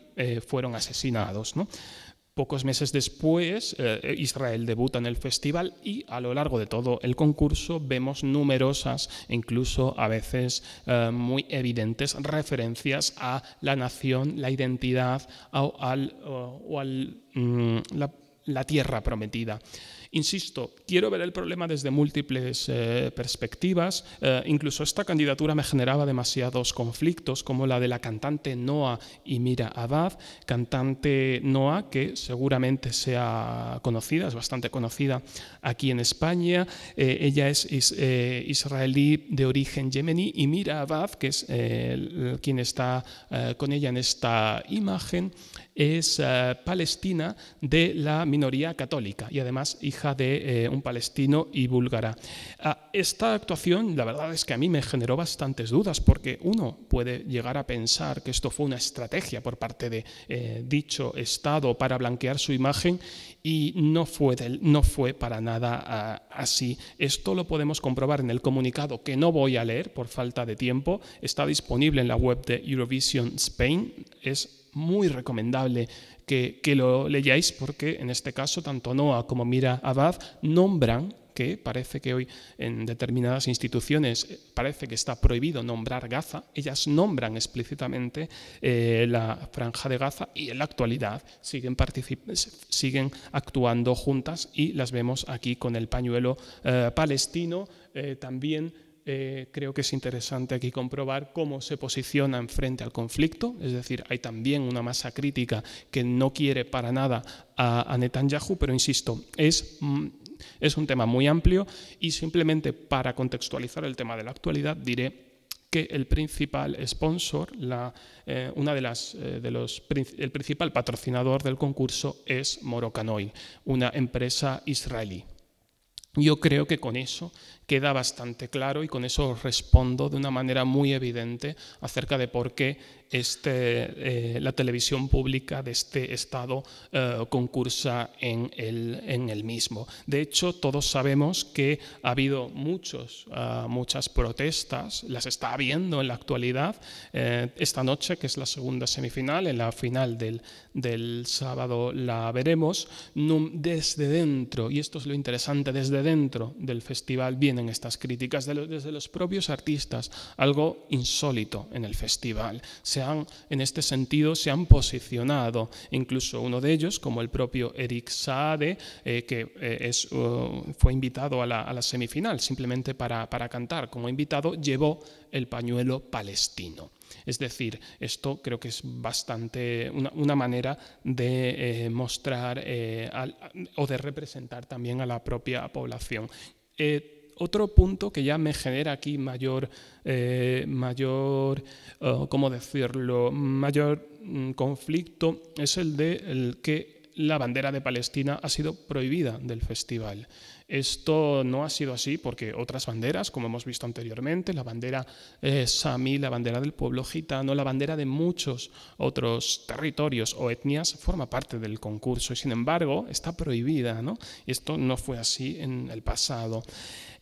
fueron asesinados. ¿no? Pocos meses después, eh, Israel debuta en el festival y a lo largo de todo el concurso vemos numerosas, incluso a veces eh, muy evidentes, referencias a la nación, la identidad o, al, mm, la tierra prometida. Insisto, quiero ver el problema desde múltiples eh, perspectivas. Eh, incluso esta candidatura me generaba demasiados conflictos, como la de la cantante Noa y Mira Abad, cantante Noa que seguramente sea conocida, es bastante conocida aquí en España. Eh, ella es israelí de origen yemení y Mira Abad, que es quien está con ella en esta imagen, es palestina de la minoría católica y además hija de eh, un palestino y búlgara. Ah, esta actuación, la verdad es que a mí me generó bastantes dudas, porque uno puede llegar a pensar que esto fue una estrategia por parte de eh, dicho Estado para blanquear su imagen y no fue, no fue para nada ah, así. Esto lo podemos comprobar en el comunicado que no voy a leer por falta de tiempo. Está disponible en la web de Eurovision Spain. Es muy recomendable que, lo leyáis, porque en este caso tanto Noah como Mira Abad nombran que parece que hoy en determinadas instituciones eh, parece que está prohibido nombrar Gaza, ellas nombran explícitamente eh, la franja de Gaza y en la actualidad siguen, siguen actuando juntas y las vemos aquí con el pañuelo eh, palestino, también eh, creo que es interesante aquí comprobar cómo se en frente al conflicto, es decir, hay también una masa crítica que no quiere para nada a, Netanyahu, pero insisto, es, mm, es un tema muy amplio y simplemente para contextualizar el tema de la actualidad diré que el principal sponsor, eh, una de las, eh, de los, el principal patrocinador del concurso es Morocanoil, una empresa israelí. Yo creo que con eso queda bastante claro y con eso respondo de una manera muy evidente acerca de por qué este, eh, la televisión pública de este Estado eh, concursa en el, en el, mismo. De hecho, todos sabemos que ha habido muchos, ah, muchas protestas, las está habiendo en la actualidad, eh, esta noche, que es la segunda semifinal, en la final del, del sábado la veremos, desde dentro, y esto es lo interesante, desde dentro del festival en estas críticas desde los propios artistas, algo insólito en el festival. Se han, en este sentido, se han posicionado, incluso uno de ellos, como el propio Eric Saade, eh, que eh, uh, fue invitado a la, semifinal simplemente para, cantar como invitado, llevó el pañuelo palestino. Es decir, esto creo que es bastante una, manera de eh, mostrar o de representar también a la propia población otro punto que ya me genera aquí mayor, eh, mayor eh, decirlo?, mayor mm, conflicto es el de que la bandera de Palestina ha sido prohibida del festival. Esto no ha sido así porque otras banderas, como hemos visto anteriormente, la bandera eh, Sami, la bandera del pueblo gitano, la bandera de muchos otros territorios o etnias, forma parte del concurso y sin embargo está prohibida. ¿no? Esto no fue así en el pasado.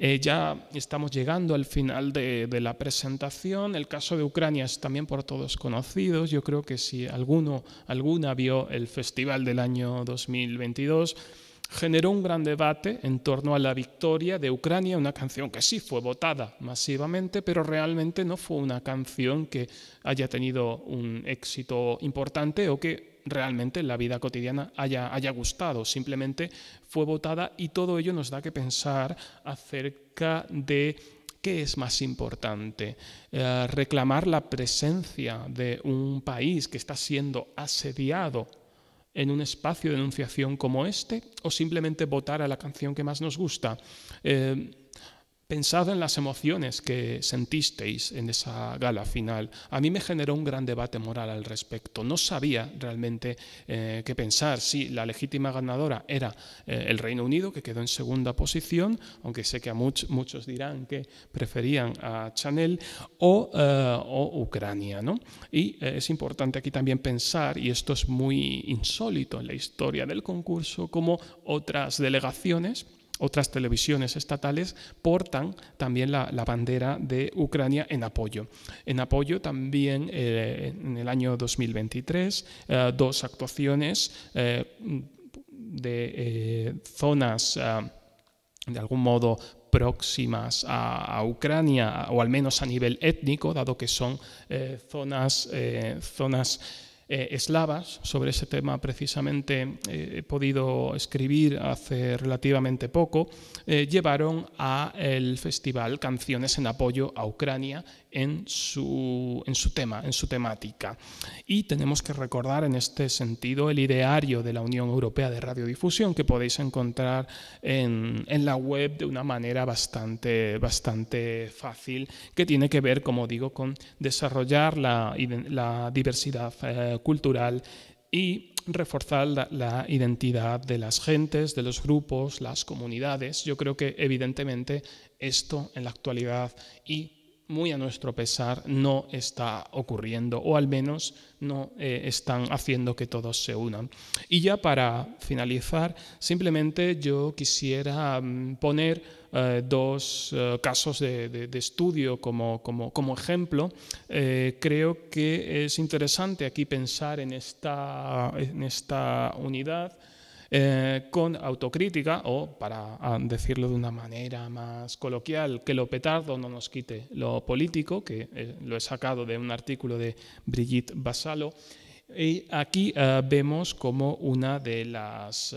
Eh, ya estamos llegando al final de, la presentación. El caso de Ucrania es también por todos conocidos. Yo creo que si alguno, alguna vio el festival del año 2022, generó un gran debate en torno a la victoria de Ucrania, una canción que sí fue votada masivamente, pero realmente no fue una canción que haya tenido un éxito importante o que realmente en la vida cotidiana haya, haya gustado, simplemente fue votada y todo ello nos da que pensar acerca de ¿Qué es más importante? Eh, ¿Reclamar la presencia de un país que está siendo asediado en un espacio de enunciación como este? ¿O simplemente votar a la canción que más nos gusta? Eh, Pensad en las emociones que sentisteis en esa gala final. A mí me generó un gran debate moral al respecto. No sabía realmente eh, qué pensar. Si la legítima ganadora era eh, el Reino Unido, que quedó en segunda posición, aunque sé que a muchos dirán que preferían a Chanel, o, eh, Ucrania. Y es importante aquí también pensar, y esto es muy insólito en la historia del concurso, como otras delegaciones otras televisiones estatales portan también la, bandera de Ucrania en apoyo. En apoyo también eh, en el año 2023 eh, dos actuaciones eh, de zonas de algún modo próximas a, Ucrania o al menos a nivel étnico, dado que son zonas, zonas eh, eslavas. Sobre ese tema precisamente eh, he podido escribir hace relativamente poco. Eh, llevaron a el festival canciones en apoyo a Ucrania en su, en su tema, en su temática. Y tenemos que recordar en este sentido el ideario de la Unión Europea de Radiodifusión que podéis encontrar en, en la web de una manera bastante, bastante fácil, que tiene que ver, como digo, con desarrollar la, diversidad eh, cultural y reforzar la, la, identidad de las gentes, de los grupos, las comunidades. Yo creo que evidentemente esto en la actualidad y muy a nuestro pesar, no está ocurriendo, o al menos no eh, están haciendo que todos se unan. Y ya para finalizar, simplemente yo quisiera mm, poner eh, dos eh, casos de, estudio como, ejemplo. creo que es interesante aquí pensar en esta unidad. Eh, con autocrítica o, para ah, decirlo de una manera más coloquial, que lo petardo no nos quite lo político, que eh, lo he sacado de un artículo de Brigitte Basalo. Y aquí eh, vemos como una de las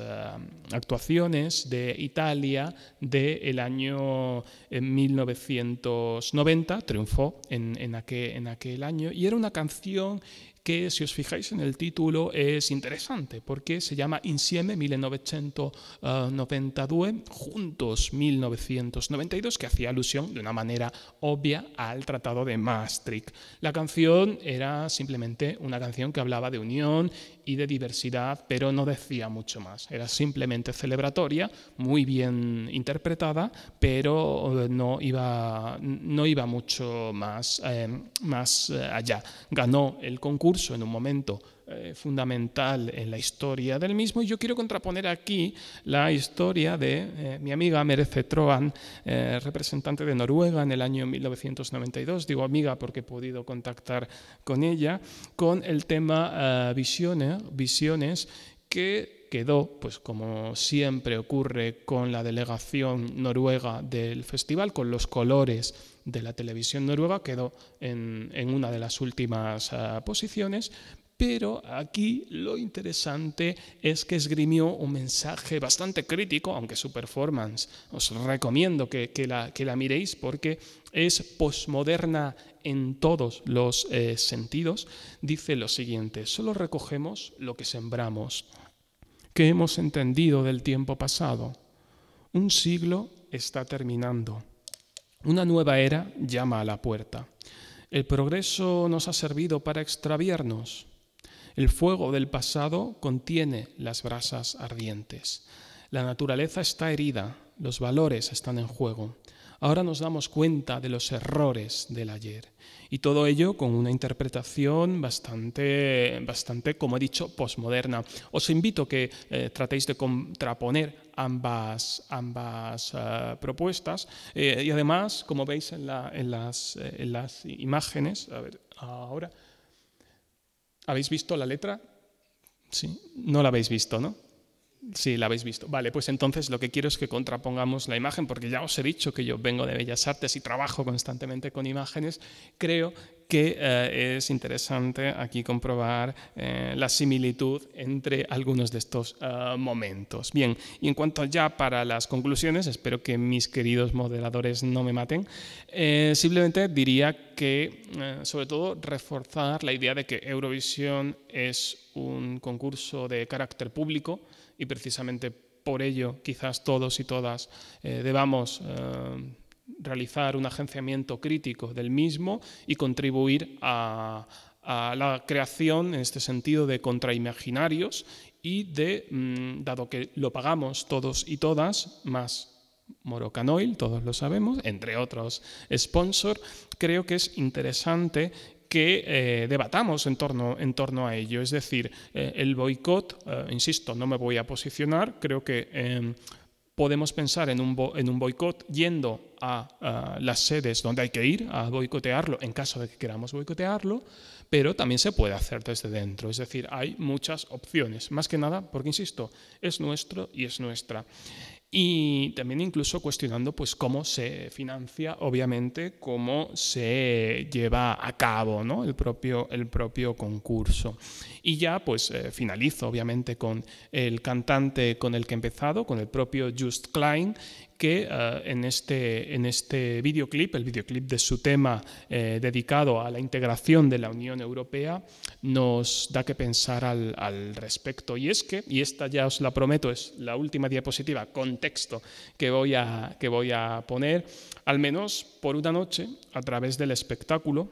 actuaciones de Italia del año 1990, triunfó en, aquel, en, aquel, año, y era una canción que si os fijáis en el título es interesante porque se llama Insieme 1992, eh, Juntos 1992, que hacía alusión de una manera obvia al Tratado de Maastricht. La canción era simplemente una canción que hablaba de unión y de diversidad, pero no decía mucho más. Era simplemente celebratoria, muy bien interpretada, pero eh, no iba, no iba mucho más, eh, más eh, allá. Ganó el concurso en un momento eh, fundamental en la historia del mismo. Y yo quiero contraponer aquí la historia de eh, mi amiga Merece Troan, eh, representante de Noruega en el año 1992. Digo amiga porque he podido contactar con ella, con el tema visiones, visiones que quedó, pues como siempre ocurre con la delegación noruega del festival, con los colores de la televisión noruega, quedó en, una de las últimas posiciones, pero aquí lo interesante es que esgrimió un mensaje bastante crítico, aunque su performance os recomiendo que, la, que miréis porque es posmoderna en todos los eh, sentidos. Dice lo siguiente, solo recogemos lo que sembramos, que hemos entendido del tiempo pasado. Un siglo está terminando. Una nueva era llama a la puerta. El progreso nos ha servido para extraviarnos el fuego del pasado contiene las brasas ardientes. La naturaleza está herida, los valores están en juego. Ahora nos damos cuenta de los errores del ayer. Y todo ello con una interpretación bastante, bastante como he dicho, posmoderna. Os invito a que eh, tratéis de contraponer ambas, ambas eh, propuestas. Eh, y además, como veis en, en, las, en las imágenes, a ver, ahora ¿Habéis visto la letra? Sí, no la habéis visto, ¿no? Sí, la habéis visto. Vale, pues entonces lo que quiero es que contrapongamos la imagen, porque ya os he dicho que yo vengo de Bellas Artes y trabajo constantemente con imágenes. Creo que eh, es interesante aquí comprobar eh, la similitud entre algunos de estos eh, momentos. Bien, y en cuanto ya para las conclusiones, espero que mis queridos moderadores no me maten, simplemente diría que sobre todo reforzar la idea de que Eurovisión es un concurso de carácter público y precisamente por ello quizás todos y todas debamos realizar un agenciamiento crítico del mismo y contribuir a, la creación, en este sentido, de contraimaginarios y de, mm, dado que lo pagamos todos y todas, más Morocanoil, todos lo sabemos, entre otros sponsor, creo que es interesante que eh, debatamos en torno, en torno, a ello. Es decir, eh, el boicot, eh, insisto, no me voy a posicionar, creo que em, podemos pensar en un, boicot yendo a las sedes donde hay que ir a boicotearlo en caso de que queramos boicotearlo, pero también se puede hacer desde dentro. Es decir, hay muchas opciones, más que nada porque, insisto, es nuestro y es nuestra y también incluso cuestionando pues cómo se financia obviamente cómo se lleva a cabo ¿no? el, propio, el propio concurso y ya pues eh, finalizo obviamente con el cantante con el que he empezado con el propio Just Klein que eh, en este, en este videoclip, el videoclip de su tema eh, dedicado a la integración de la Unión Europea, nos da que pensar al, respecto. Y es que, y esta ya os la prometo, es la última diapositiva, contexto, que voy a, que voy a poner, al menos por una noche, a través del espectáculo,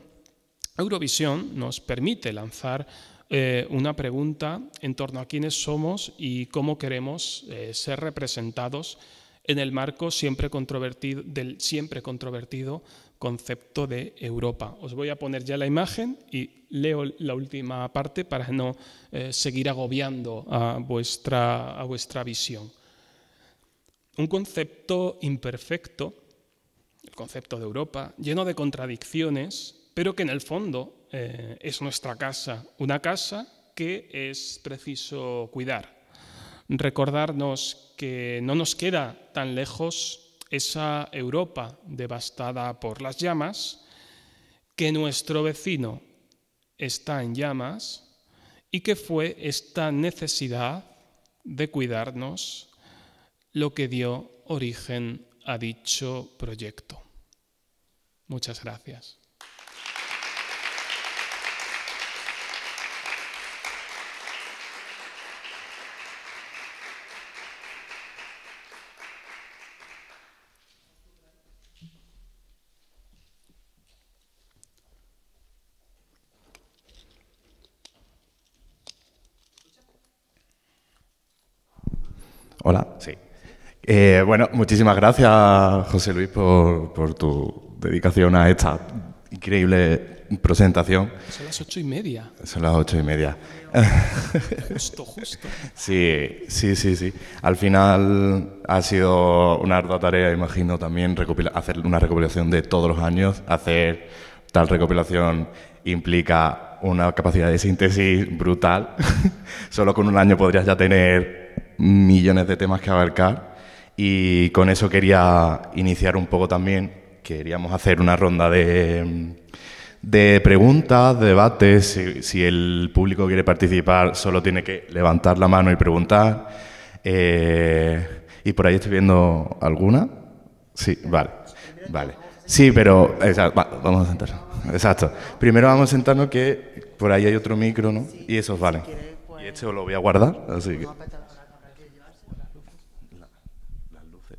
Eurovisión nos permite lanzar eh, una pregunta en torno a quiénes somos y cómo queremos ser representados en el marco siempre controvertido, del siempre controvertido concepto de Europa. Os voy a poner ya la imagen y leo la última parte para no eh, seguir agobiando a vuestra, a vuestra visión. Un concepto imperfecto, el concepto de Europa, lleno de contradicciones, pero que en el fondo eh, es nuestra casa, una casa que es preciso cuidar recordarnos que no nos queda tan lejos esa Europa devastada por las llamas, que nuestro vecino está en llamas y que fue esta necesidad de cuidarnos lo que dio origen a dicho proyecto. Muchas gracias. Hola. Sí. Eh, bueno, muchísimas gracias, José Luis, por, tu dedicación a esta increíble presentación. Son las ocho y media. Son las ocho y media. <laughs> Justo, justo. sí, sí, sí, sí. Al final ha sido una ardua tarea, imagino, también hacer una recopilación de todos los años. Hacer tal recopilación implica una capacidad de síntesis brutal. <laughs> Solo con un año podrías ya tener millones de temas que abarcar y con eso quería iniciar un poco también. Queríamos hacer una ronda de, de preguntas, de debates. Si, el público quiere participar, solo tiene que levantar la mano y preguntar. Eh, y por ahí estoy viendo alguna. Sí, vale. Vale. Sí, pero vamos a sentarnos. Exacto. Primero vamos a sentarnos que por ahí hay otro micro, ¿no? y eso vale. Pues, y este lo voy a guardar, así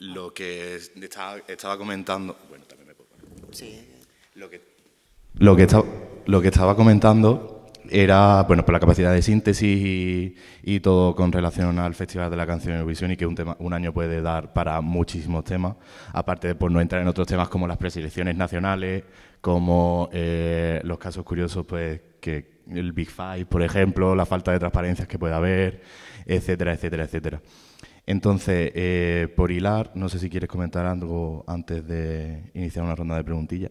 lo que estaba, comentando. Bueno, también Lo que, estaba, lo que estaba comentando era, bueno, por la capacidad de síntesis y, todo con relación al Festival de la Canción Eurovisión y que un, un año puede dar para muchísimos temas, aparte de por pues, no entrar en otros temas como las preselecciones nacionales, como eh, los casos curiosos, pues, que el Big Five, por ejemplo, la falta de transparencias que puede haber, etcétera, etcétera, etcétera. Entonces, eh, por hilar, no sé si quieres comentar algo antes de iniciar una ronda de preguntillas.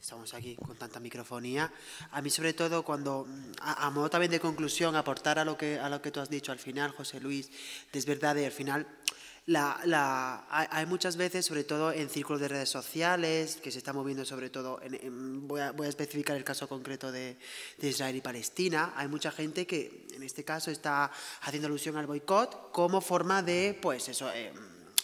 Estamos aquí con tanta microfonía. A mí sobre todo cuando, a, modo también de conclusión, aportar a lo, que, a lo que tú has dicho al final, José Luis, es verdad, que al final la, hay muchas veces, sobre todo en círculos de redes sociales, que se está moviendo sobre todo, en, voy, a, especificar el caso concreto de, Israel y Palestina, hay mucha gente que en este caso está haciendo alusión al boicot como forma de, pues eso, eh,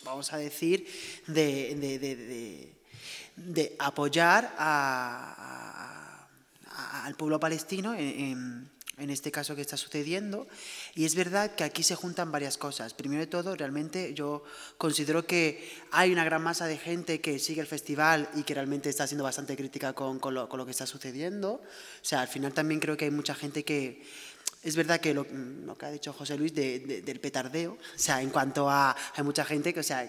vamos a decir, de, apoyar al pueblo palestino en en este caso que está sucediendo. Y es verdad que aquí se juntan varias cosas. Primero de todo, realmente yo considero que hay una gran masa de gente que sigue el festival y que realmente está haciendo bastante crítica con, con lo que está sucediendo. O sea, al final también creo que hay mucha gente que es verdad que mm, lo, que ha dicho José Luis del petardeo, o sea, en cuanto a hay mucha gente que, o sea,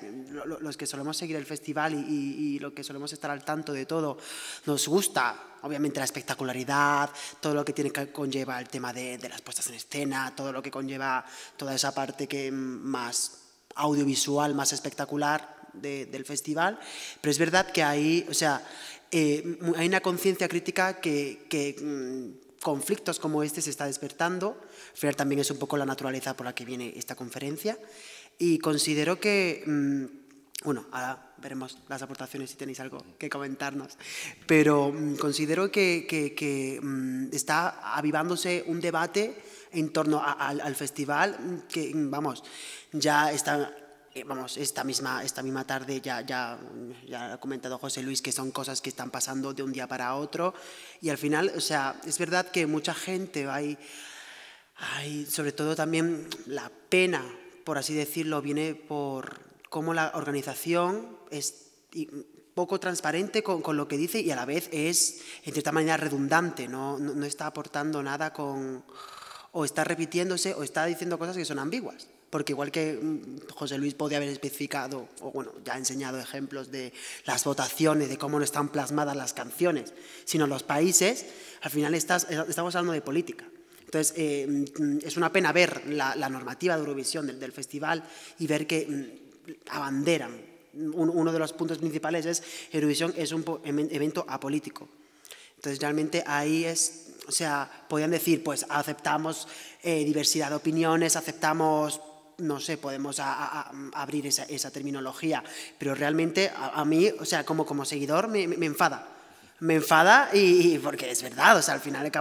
los que solemos seguir el festival y, lo que solemos estar al tanto de todo, nos gusta, obviamente, la espectacularidad, todo lo que tiene que conlleva el tema de, las puestas en escena, todo lo que conlleva toda esa parte que mm, más audiovisual, más espectacular del festival, pero es verdad que ahí, o sea, eh, hay una conciencia crítica que, que mm, conflictos como este se está despertando. Fer también es un poco la naturaleza por la que viene esta conferencia. Y considero que, mm, bueno, ahora veremos las aportaciones si tenéis algo que comentarnos, pero mm, considero que, mm, está avivándose un debate en torno al festival que, vamos, ya está eh, vamos, esta misma, esta misma tarde ya, ya, ya, ha comentado José Luis que son cosas que están pasando de un día para otro y al final, o sea, es verdad que mucha gente hay, hay sobre todo también la pena, por así decirlo, viene por cómo la organización es poco transparente con, con lo que dice y a la vez es, en cierta manera, redundante, no, no, no está aportando nada con... o está repitiéndose o está diciendo cosas que son ambiguas porque igual que mm, José Luis podía haber especificado, o bueno, ya ha enseñado ejemplos de las votaciones, de cómo no están plasmadas las canciones, sino los países, al final eh, estamos hablando de política. Entonces, eh, mm, es una pena ver la, normativa de Eurovisión del, del, festival y ver que mm, abanderan. Uno de los puntos principales es Eurovisión es un em, evento apolítico. Entonces, realmente ahí es, o sea, podían decir, pues aceptamos eh, diversidad de opiniones, aceptamos no sé, podemos abrir esa, terminología, pero realmente a, mí, o sea, como, como seguidor me, enfada. Me enfada y, porque es verdad, o sea, al final de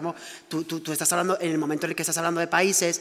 tú, estás hablando, en el momento en el que estás hablando de países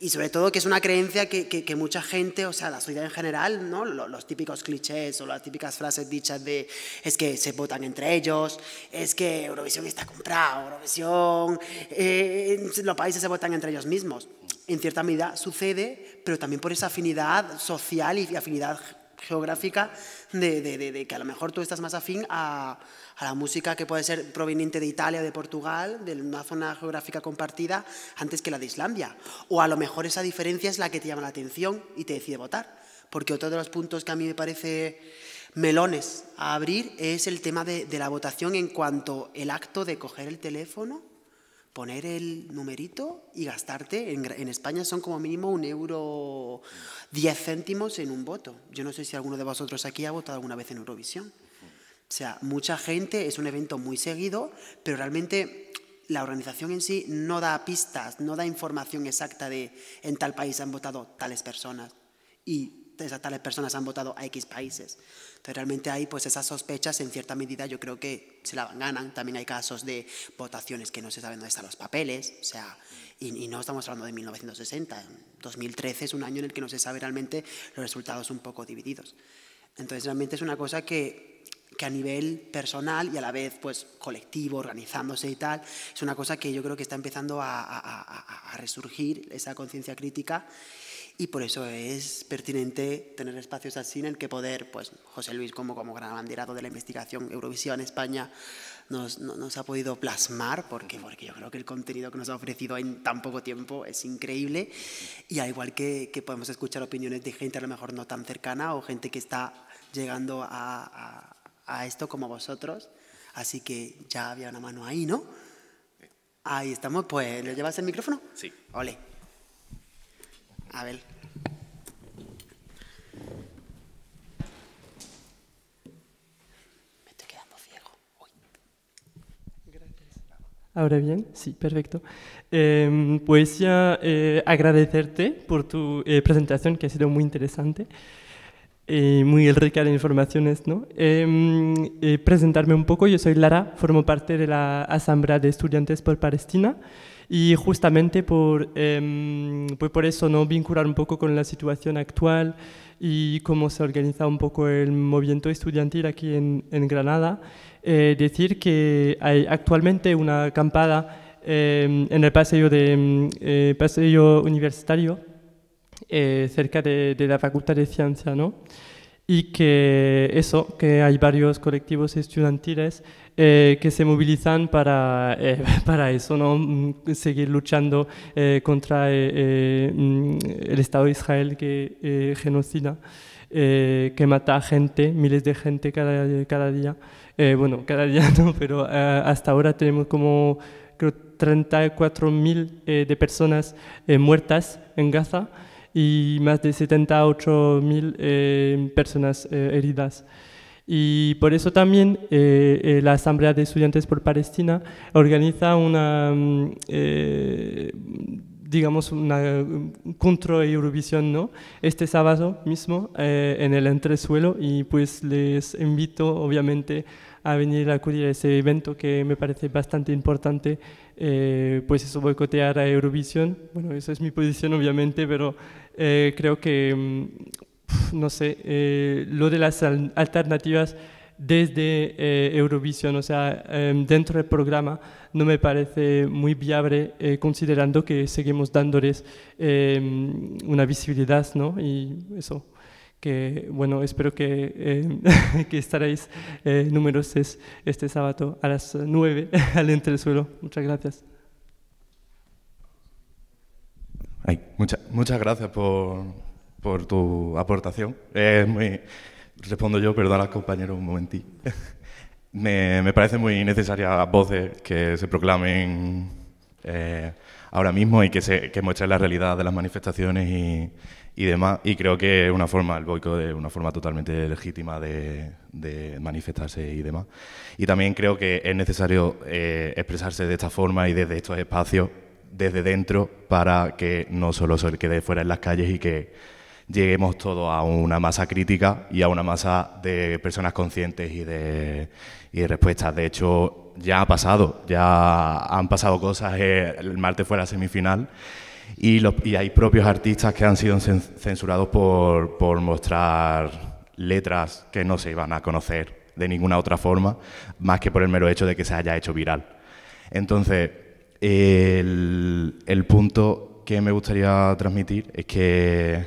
y sobre todo que es una creencia que, mucha gente, o sea, la sociedad en general, ¿no? Los, típicos clichés o las típicas frases dichas de es que se votan entre ellos, es que Eurovisión está comprado, Eurovisión, eh, los países se votan entre ellos mismos. En cierta medida sucede pero también por esa afinidad social y afinidad geográfica de, que a lo mejor tú estás más afín a, la música que puede ser proveniente de Italia de Portugal, de una zona geográfica compartida, antes que la de Islandia. O a lo mejor esa diferencia es la que te llama la atención y te decide votar. Porque otro de los puntos que a mí me parece melones a abrir es el tema de, la votación en cuanto el acto de coger el teléfono poner el numerito y gastarte. En, España son como mínimo un euro diez céntimos en un voto. Yo no sé si alguno de vosotros aquí ha votado alguna vez en Eurovisión. O sea, mucha gente, es un evento muy seguido, pero realmente la organización en sí no da pistas, no da información exacta de en tal país han votado tales personas. Y esas tales personas han votado a X países. Entonces realmente hay pues esas sospechas en cierta medida yo creo que se la ganan. También hay casos de votaciones que no se saben dónde están los papeles, o sea, y, no estamos hablando de 1960, 2013 es un año en el que no se sabe realmente los resultados un poco divididos. Entonces realmente es una cosa que, que a nivel personal y a la vez pues colectivo, organizándose y tal, es una cosa que yo creo que está empezando a, a resurgir esa conciencia crítica y por eso es pertinente tener espacios así en el que poder, pues José Luis como, como gran abanderado de la investigación Eurovisión España nos, nos ha podido plasmar, porque, porque yo creo que el contenido que nos ha ofrecido en tan poco tiempo es increíble y al igual que, que podemos escuchar opiniones de gente a lo mejor no tan cercana o gente que está llegando a, a, esto como vosotros, así que ya había una mano ahí, ¿no? Ahí estamos, pues, ¿le llevas el micrófono? Sí. Ole. Abel. Me estoy quedando ciego. Gracias. Ahora bien, sí, perfecto. Em, pues ya eh, agradecerte por tu eh, presentación, que ha sido muy interesante. Eh, muy rica de informaciones. ¿no? Em, presentarme un poco, yo soy Lara, formo parte de la Asamblea de Estudiantes por Palestina y justamente por, em, pues por eso, ¿no? vincular un poco con la situación actual y cómo se organiza un poco el movimiento estudiantil aquí en, Granada, eh, decir que hay actualmente una acampada em, en el paseo, de, em, eh, paseo universitario eh, cerca de, de, la Facultad de Ciencia, ¿no? y que eso, que hay varios colectivos estudiantiles eh, que se movilizan para, eh, <laughs> para eso, ¿no? Mm, seguir luchando eh, contra mm, el Estado de Israel que genocida, que mata a gente, miles de gente cada, día. bueno, cada día <laughs> no, pero hasta ahora tenemos como creo 34.000 de personas muertas en Gaza y más de 78 mil eh, personas eh, heridas. Y por eso también eh, la Asamblea de Estudiantes por Palestina organiza una, mm, digamos, una mm, contra e Eurovisión, ¿no? Este sábado mismo en el entresuelo y pues les invito obviamente a venir a acudir a ese evento que me parece bastante importante eh, pues eso, boicotear a Eurovisión. Bueno, esa es mi posición obviamente, pero eh, creo que, mm, no sé, eh, lo de las alternativas desde eh, Eurovisión, o sea, em, dentro del programa, no me parece muy viable eh, considerando que seguimos dándoles em, una visibilidad, ¿no? Y eso que bueno, espero que, eh, <laughs> estaréis eh, numerosos este sábado a las 9 <laughs> al Entre el Suelo. Muchas gracias. Ay, muchas muchas gracias por, por tu aportación. Eh, muy, respondo yo, perdón los compañeros, un momentí. <laughs> me, me, parece muy necesaria voces que se proclamen eh, ahora mismo y que, se, que muestren la realidad de las manifestaciones y y demás. Y creo que una forma, el boicot es una forma totalmente legítima de, manifestarse y demás. Y también creo que es necesario eh, expresarse de esta forma y desde estos espacios, desde dentro, para que no solo se quede fuera en las calles y que lleguemos todos a una masa crítica y a una masa de personas conscientes y de, respuestas. De hecho, ya ha pasado, ya han pasado cosas. Eh, el martes fue la semifinal y, los, y hay propios artistas que han sido censurados por, mostrar letras que no se iban a conocer de ninguna otra forma, más que por el mero hecho de que se haya hecho viral. Entonces, el, el, punto que me gustaría transmitir es que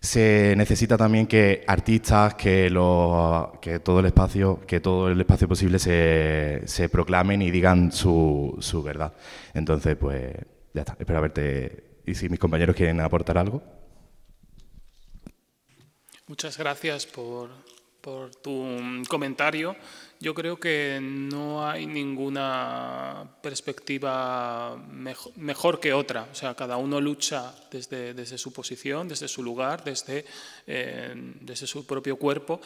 se necesita también que artistas, que, los, que todo el espacio, que todo el espacio posible se, se proclamen y digan su, su verdad. Entonces, pues ya está, espero verte ¿Y si mis compañeros quieren aportar algo? Muchas gracias por, tu comentario. Yo creo que no hay ninguna perspectiva mejor, que otra. O sea, cada uno lucha desde, desde su posición, desde su lugar, desde, eh, desde su propio cuerpo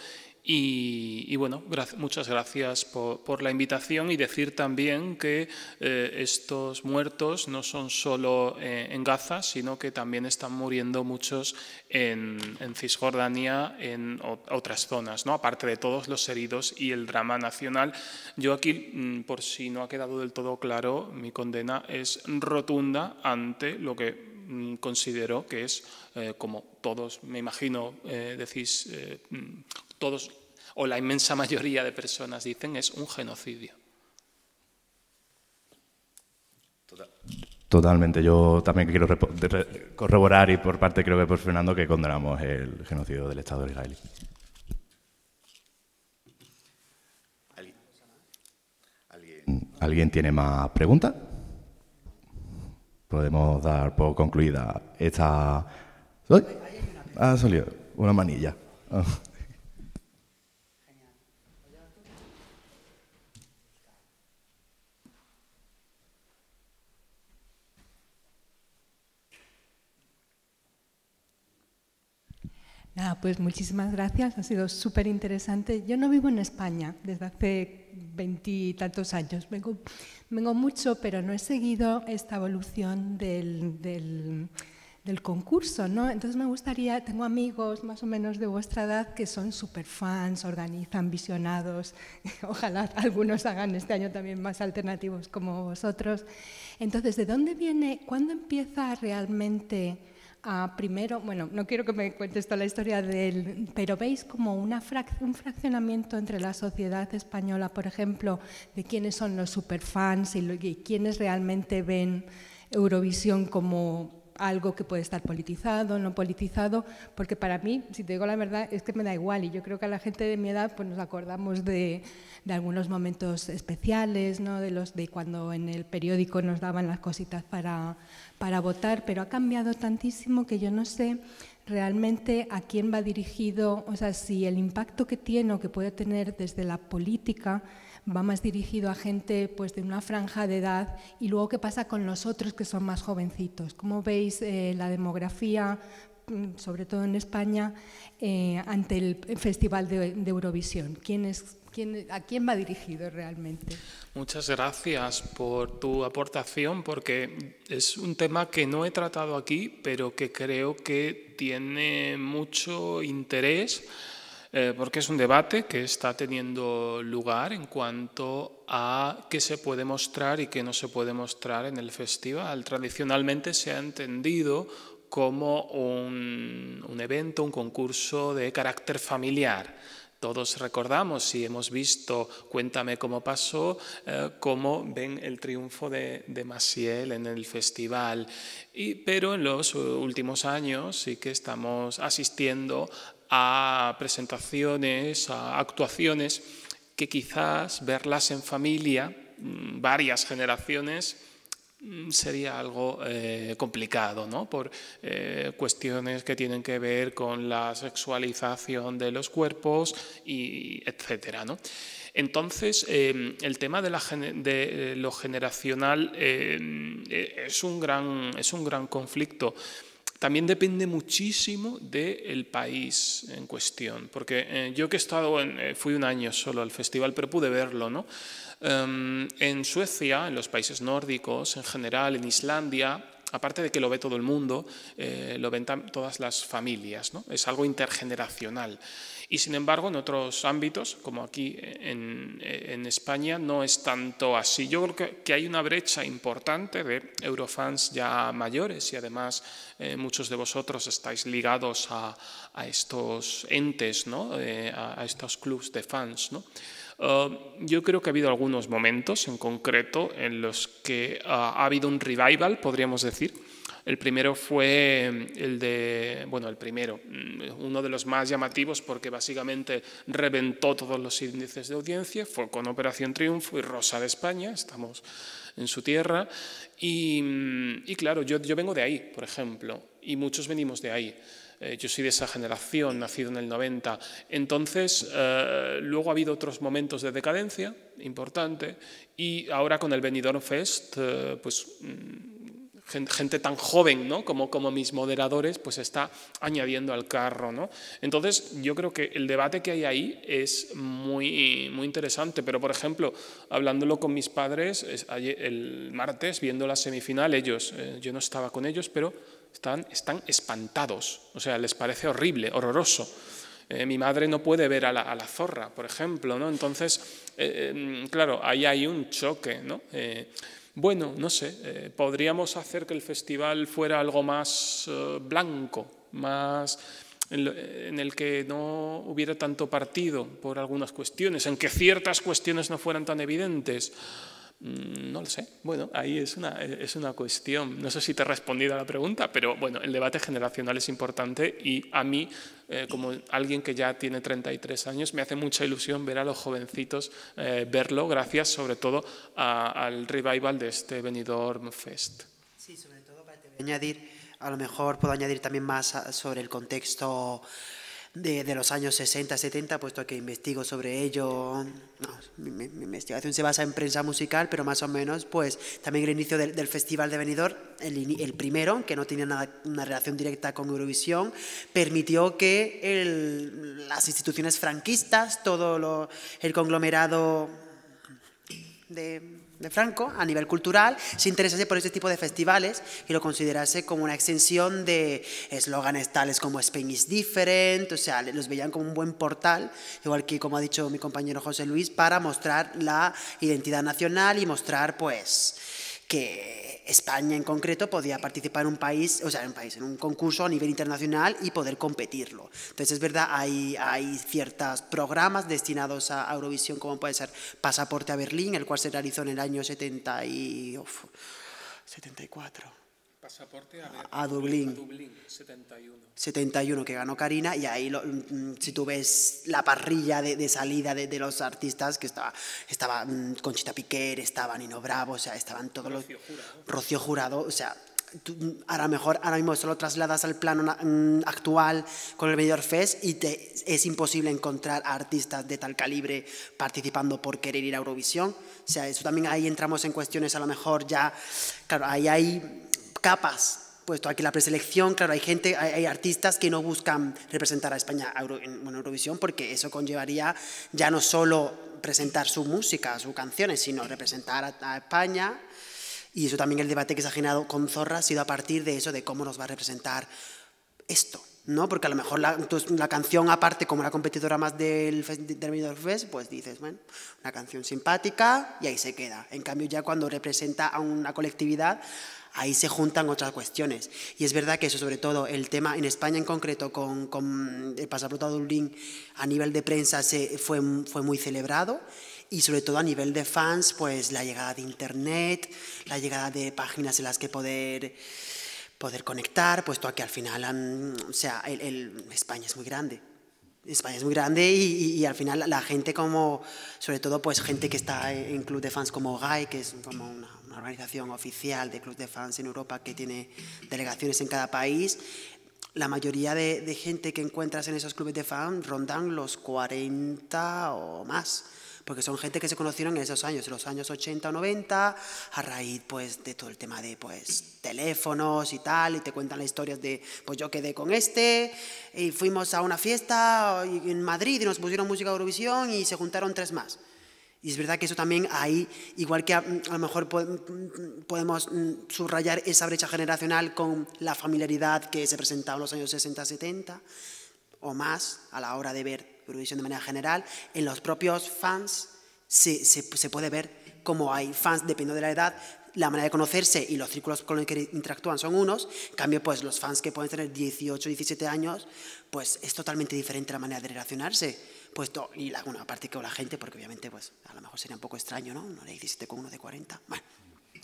y, bueno, muchas gracias por, la invitación y decir también que eh, estos muertos no son solo eh, en Gaza, sino que también están muriendo muchos en, en Cisjordania, en otras zonas, ¿no? aparte de todos los heridos y el drama nacional. Yo aquí, mm, por si no ha quedado del todo claro, mi condena es rotunda ante lo que mm, considero que es, eh, como todos me imagino decís mm, todos o la inmensa mayoría de personas dicen es un genocidio. Totalmente. Yo también quiero corroborar y por parte creo que por Fernando que condenamos el genocidio del Estado de ¿Alguien, ¿Alguien? tiene más preguntas? Podemos dar por concluida esta... Ah, ha salido una manilla. Ah. Ah, pues muchísimas gracias, ha sido súper interesante. Yo no vivo en España desde hace veintitantos años, vengo, vengo, mucho, pero no he seguido esta evolución del, del, del, concurso, ¿no? Entonces me gustaría, tengo amigos más o menos de vuestra edad que son súper fans, organizan visionados, <laughs> ojalá algunos hagan este año también más alternativos como vosotros. Entonces, ¿de dónde viene, cuándo empieza realmente primero, bueno, no quiero que me cuentes toda la historia del, pero veis como una un fraccionamiento entre la sociedad española, por ejemplo, de quiénes son los superfans y quiénes realmente ven Eurovisión como algo que puede estar politizado, no politizado, porque para mí, si te digo la verdad, es que me da igual y yo creo que a la gente de mi edad pues nos acordamos de, de algunos momentos especiales, ¿no? de los de cuando en el periódico nos daban las cositas para, para votar, pero ha cambiado tantísimo que yo no sé realmente a quién va dirigido, o sea, si el impacto que tiene o que puede tener desde la política va más dirigido a gente pues, de una franja de edad y luego qué pasa con los otros que son más jovencitos. ¿Cómo veis eh, la demografía, mm, sobre todo en España, eh, ante el Festival de, Eurovisión? ¿A quién va dirigido realmente? Muchas gracias por tu aportación porque es un tema que no he tratado aquí, pero que creo que tiene mucho interés eh, porque es un debate que está teniendo lugar en cuanto a qué se puede mostrar y qué no se puede mostrar en el festival. Tradicionalmente se ha entendido como un, evento, un concurso de carácter familiar. Todos recordamos y hemos visto Cuéntame cómo pasó, eh, cómo ven el triunfo de, de Maciel en el festival. pero en los últimos años sí que estamos asistiendo a presentaciones, a actuaciones que quizás verlas en familia, mm, varias generaciones, mm, sería algo eh, complicado, ¿no? Por eh, cuestiones que tienen que ver con la sexualización de los cuerpos y etcétera, Entonces, em, el tema de, de eh, lo generacional em, e-, es un gran, es un gran conflicto también depende muchísimo del país en cuestión, porque eh, yo que he estado, en, eh, fui un año solo al festival, pero pude verlo, ¿no? Em, en Suecia, en los países nórdicos en general, en Islandia, aparte de que lo ve todo el mundo, eh, lo ven todas las familias, ¿no? Es algo intergeneracional. Y sin embargo, en otros ámbitos, como aquí en, España, no es tanto así. Yo creo que, hay una brecha importante de eurofans ya mayores y además eh, muchos de vosotros estáis ligados a, estos entes, eh, a, estos clubs de fans. Eh, yo creo que ha habido algunos momentos en concreto en los que ah, ha habido un revival, podríamos decir, el primero fue mm, el de, bueno, el primero, mm, uno de los más llamativos porque básicamente reventó todos los índices de audiencia, fue con Operación Triunfo y Rosa de España, estamos en su tierra, y, mm, claro, yo, yo vengo de ahí, por ejemplo, y muchos venimos de ahí eh, yo soy de esa generación, nacido en el 90. Entonces, eh, luego ha habido otros momentos de decadencia importante y ahora con el Benidorm Fest, eh, pues gente tan joven ¿no? como, como mis moderadores, pues está añadiendo al carro. ¿no? Entonces, yo creo que el debate que hay ahí es muy, muy interesante, pero por ejemplo, hablándolo con mis padres, ayer, el martes, viendo la semifinal, ellos, eh, yo no estaba con ellos, pero están, están espantados, o sea, les parece horrible, horroroso. Eh, mi madre no puede ver a la, zorra, por ejemplo, ¿no? Entonces, eh, em, claro, ahí hay un choque, ¿no? bueno, no sé, eh, podríamos hacer que el festival fuera algo más eh, blanco, más en el que no hubiera tanto partido por algunas cuestiones, en que ciertas cuestiones no fueran tan evidentes. Mm, no lo sé. Bueno, ahí es una, es una cuestión. No sé si te he respondido a la pregunta, pero bueno, el debate generacional es importante y a mí, eh, como alguien que ya tiene 33 años, me hace mucha ilusión ver a los jovencitos eh, verlo, gracias sobre todo al revival de este Benidorm Fest. Sí, sobre todo para añadir, a lo mejor puedo añadir también más ah, sobre el contexto de, los años 60, 70, puesto que investigo sobre ello. mi, investigación se basa en prensa musical, pero más o menos, pues también el inicio del, Festival de Benidorm, el, primero, que no tenía nada, una relación directa con Eurovisión, permitió que las instituciones franquistas, todo el conglomerado de de Franco a nivel cultural, se interesase por este tipo de festivales y lo considerase como una extensión de eslóganes tales como Spain is different, o sea, los veían como un buen portal, igual que como ha dicho mi compañero José Luis, para mostrar la identidad nacional y mostrar pues que España en concreto podía participar en un país, o sea, en un país, en un concurso a nivel internacional y poder competirlo. Entonces, es verdad, hay, ciertos programas destinados a Eurovisión, como puede ser Pasaporte a Berlín, el cual se realizó en el año 70 y... 74 pasaporte a, Dublín. 71. 71. que ganó Karina, y ahí, mm, si tú ves la parrilla de, salida de, los artistas, que estaba, estaba mm, Conchita Piquer, estaba Nino Bravo, o sea, estaban todos Rocío los. Jurado. Rocío Jurado, o sea. ahora mm, a lo mejor ahora mismo solo trasladas al plano actual con el mayor Fest y te, es imposible encontrar artistas de tal calibre participando por querer ir a Eurovisión. O sea, eso también ahí entramos en cuestiones a lo mejor ya, claro, ahí hay capas. Puesto aquí la preselección, claro, hay gente, hay, artistas que no buscan representar a España en Eurovisión porque eso conllevaría ya no solo presentar su música, sus canciones, sino representar a, España. Y eso también el debate que se ha generado con Zorra ha sido a partir de eso, de cómo nos va a representar esto. ¿no? Porque a lo mejor la, canción, aparte, como la competidora más del, Terminator Fest, pues dices, bueno, una canción simpática y ahí se queda. En cambio, ya cuando representa a una colectividad, ahí se juntan otras cuestiones. Y es verdad que eso, sobre todo, el tema en España en concreto, con, el eh, pasaporte a Dublín, a nivel de prensa fue, fue muy celebrado y sobre todo a nivel de fans, pues la llegada de Internet, la llegada de páginas en las que poder, poder conectar, puesto que al final, o sea, el, España es muy grande. España es muy grande y, al final la gente como, sobre todo pues gente que está en club de fans como Guy, que es como una, organización oficial de clubes de fans en Europa que tiene delegaciones en cada país, la mayoría de, gente que encuentras en esos clubes de fans rondan los 40 o más, porque son gente que se conocieron en esos años, en los años 80 o 90, a raíz pues, de todo el tema de pues, teléfonos y tal, y te cuentan las historias de, pues yo quedé con este, y fuimos a una fiesta en Madrid y nos pusieron música de Eurovisión y se juntaron tres más. Y es verdad que eso también hay, igual que a, lo mejor podemos mm, subrayar esa brecha generacional con la familiaridad que se presentaba en los años 60-70 o más a la hora de ver Eurovisión de manera general, en los propios fans se, puede ver cómo hay fans, dependiendo de la edad, la manera de conocerse y los círculos con los que interactúan son unos, en cambio, pues los fans que pueden tener 18, 17 años, pues es totalmente diferente la manera de relacionarse puesto, y la, bueno, aparte que la gente, porque obviamente pues a lo mejor sería un poco extraño, ¿no? No le 17 con uno de 40. Bueno,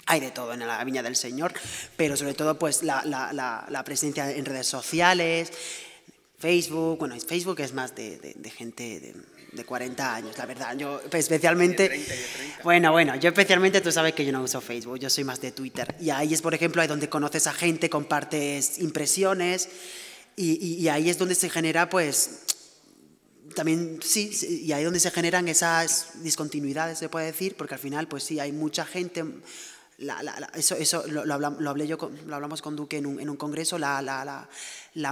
hay de todo en la viña del Señor, pero sobre todo pues la, presencia en redes sociales, Facebook, bueno, Facebook es más de, gente de, 40 años, la verdad. Yo especialmente, bueno, bueno, yo especialmente tú sabes que yo no uso Facebook, yo soy más de Twitter. Y ahí es, por ejemplo, ahí donde conoces a gente, compartes impresiones y ahí es donde se genera pues también sí, y ahí es donde se generan esas discontinuidades, se puede decir, porque al final, pues sí, hay mucha gente. eso, eso lo, hablamos, hablé yo, lo hablamos con Duque en un, en un congreso, la,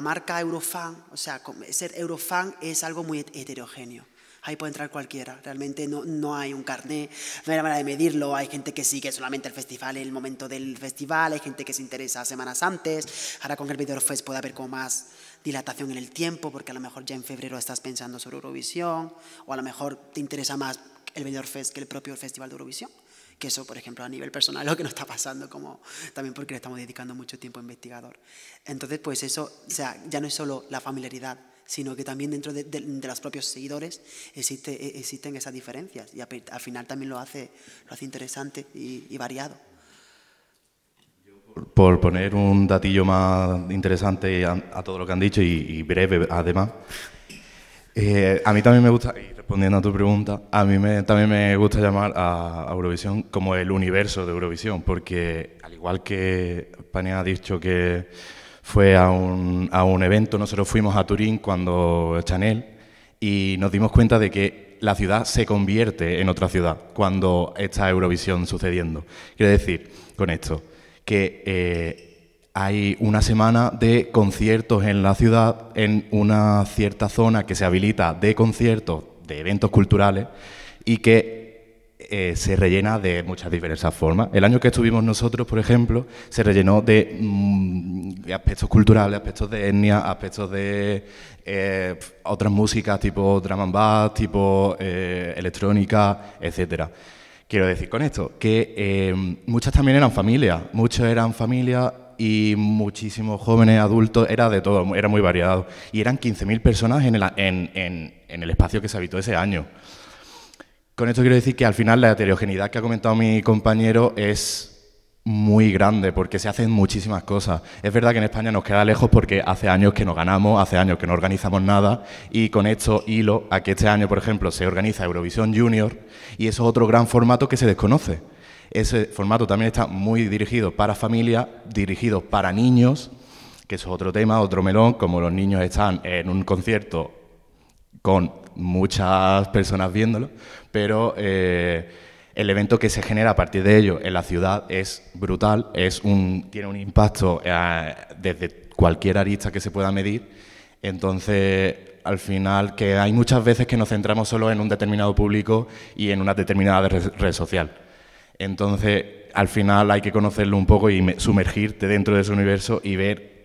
marca Eurofan, o sea, ser Eurofan es algo muy heterogéneo. Ahí puede entrar cualquiera, realmente no, no hay un carné, no hay manera de medirlo, hay gente que sigue solamente el festival, el momento del festival, hay gente que se interesa semanas antes, ahora con el Fest puede haber como más dilatación en el tiempo, porque a lo mejor ya en febrero estás pensando sobre Eurovisión, o a lo mejor te interesa más el mejor Fest que el propio Festival de Eurovisión. Que eso, por ejemplo, a nivel personal es <laughs> lo que nos está pasando, como también porque le estamos dedicando mucho tiempo a investigador. Entonces, pues eso, o sea, ya no es solo la familiaridad, sino que también dentro de, los propios seguidores existe, e, existen esas diferencias y al, final también lo hace, lo hace interesante y variado por poner un datillo más interesante a, todo lo que han dicho y, breve además. Eh, a mí también me gusta, y respondiendo a tu pregunta, a mí también me gusta llamar a, Eurovisión como el universo de Eurovisión, porque al igual que Pania ha dicho que fue a un, a un evento, nosotros fuimos a Turín cuando Chanel y nos dimos cuenta de que la ciudad se convierte en otra ciudad cuando está Eurovisión sucediendo. Quiero decir, con esto, que eh, hay una semana de conciertos en la ciudad, en una cierta zona que se habilita de conciertos, de eventos culturales, y que eh, se rellena de muchas diversas formas. El año que estuvimos nosotros, por ejemplo, se rellenó de, mm, aspectos culturales, aspectos de etnia, aspectos de eh, otras músicas tipo drum and bass, tipo electrónica, etcétera. Quiero decir con esto que eh, muchas también eran familia, muchos eran familia y muchísimos jóvenes, adultos, era de todo, era muy variado. Y eran 15.000 personas en el espacio que se habitó ese año. Con esto quiero decir que al final la heterogeneidad que ha comentado mi compañero es muy grande porque se hacen muchísimas cosas. Es verdad que en España nos queda lejos porque hace años que no ganamos, hace años que no organizamos nada y con esto hilo a que este año, por ejemplo, se organiza Eurovisión Junior y eso es otro gran formato que se desconoce. Ese formato también está muy dirigido para familias, dirigido para niños, que es otro tema, otro melón, como los niños están en un concierto con muchas personas viéndolo, pero... Eh, el evento que se genera a partir de ello en la ciudad es brutal, es un, tiene un impacto eh, desde cualquier arista que se pueda medir. Entonces, al final, que hay muchas veces que nos centramos solo en un determinado público y en una determinada red, social. Entonces, al final hay que conocerlo un poco y sumergirte dentro de su universo y ver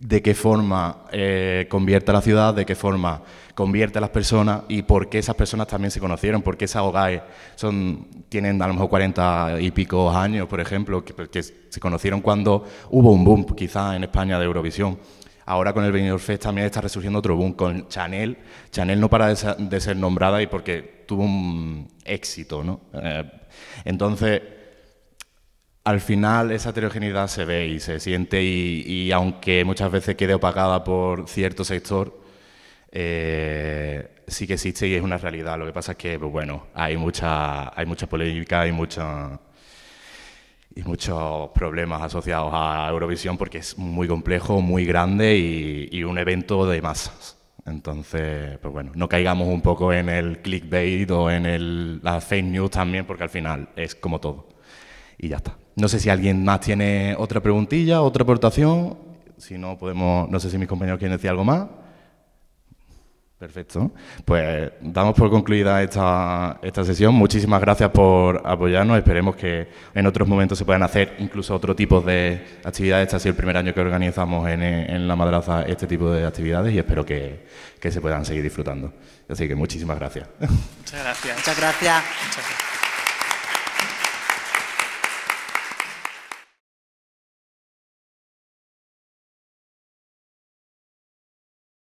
de qué forma eh, convierte a la ciudad, de qué forma convierte a las personas y por qué esas personas también se conocieron, por qué esas hogares son, tienen a lo mejor 40 y pico años, por ejemplo, pues, que, se conocieron cuando hubo un boom quizás en España de Eurovisión. Ahora con el Benidorm Fest también está resurgiendo otro boom con Chanel. Chanel no para de, ser nombrada y porque tuvo un éxito, ¿no? Eh, entonces, al final esa heterogeneidad se ve y se siente y, aunque muchas veces quede opacada por cierto sector, eh, sí que existe y es una realidad. Lo que pasa es que, pues bueno, hay mucha, hay mucha polémica, y muchos problemas asociados a Eurovisión porque es muy complejo, muy grande y, un evento de masas. Entonces, pues bueno, no caigamos un poco en el clickbait o en el, la fake news también, porque al final es como todo. Y ya está. No sé si alguien más tiene otra preguntilla, otra aportación. Si no, podemos, no sé si mis compañeros quieren decir algo más. Perfecto. Pues damos por concluida esta, esta, sesión. Muchísimas gracias por apoyarnos. Esperemos que en otros momentos se puedan hacer incluso otro tipo de actividades. Este ha sido el primer año que organizamos en, en La Madraza este tipo de actividades y espero que, que, se puedan seguir disfrutando. Así que muchísimas gracias. Muchas gracias. Muchas gracias.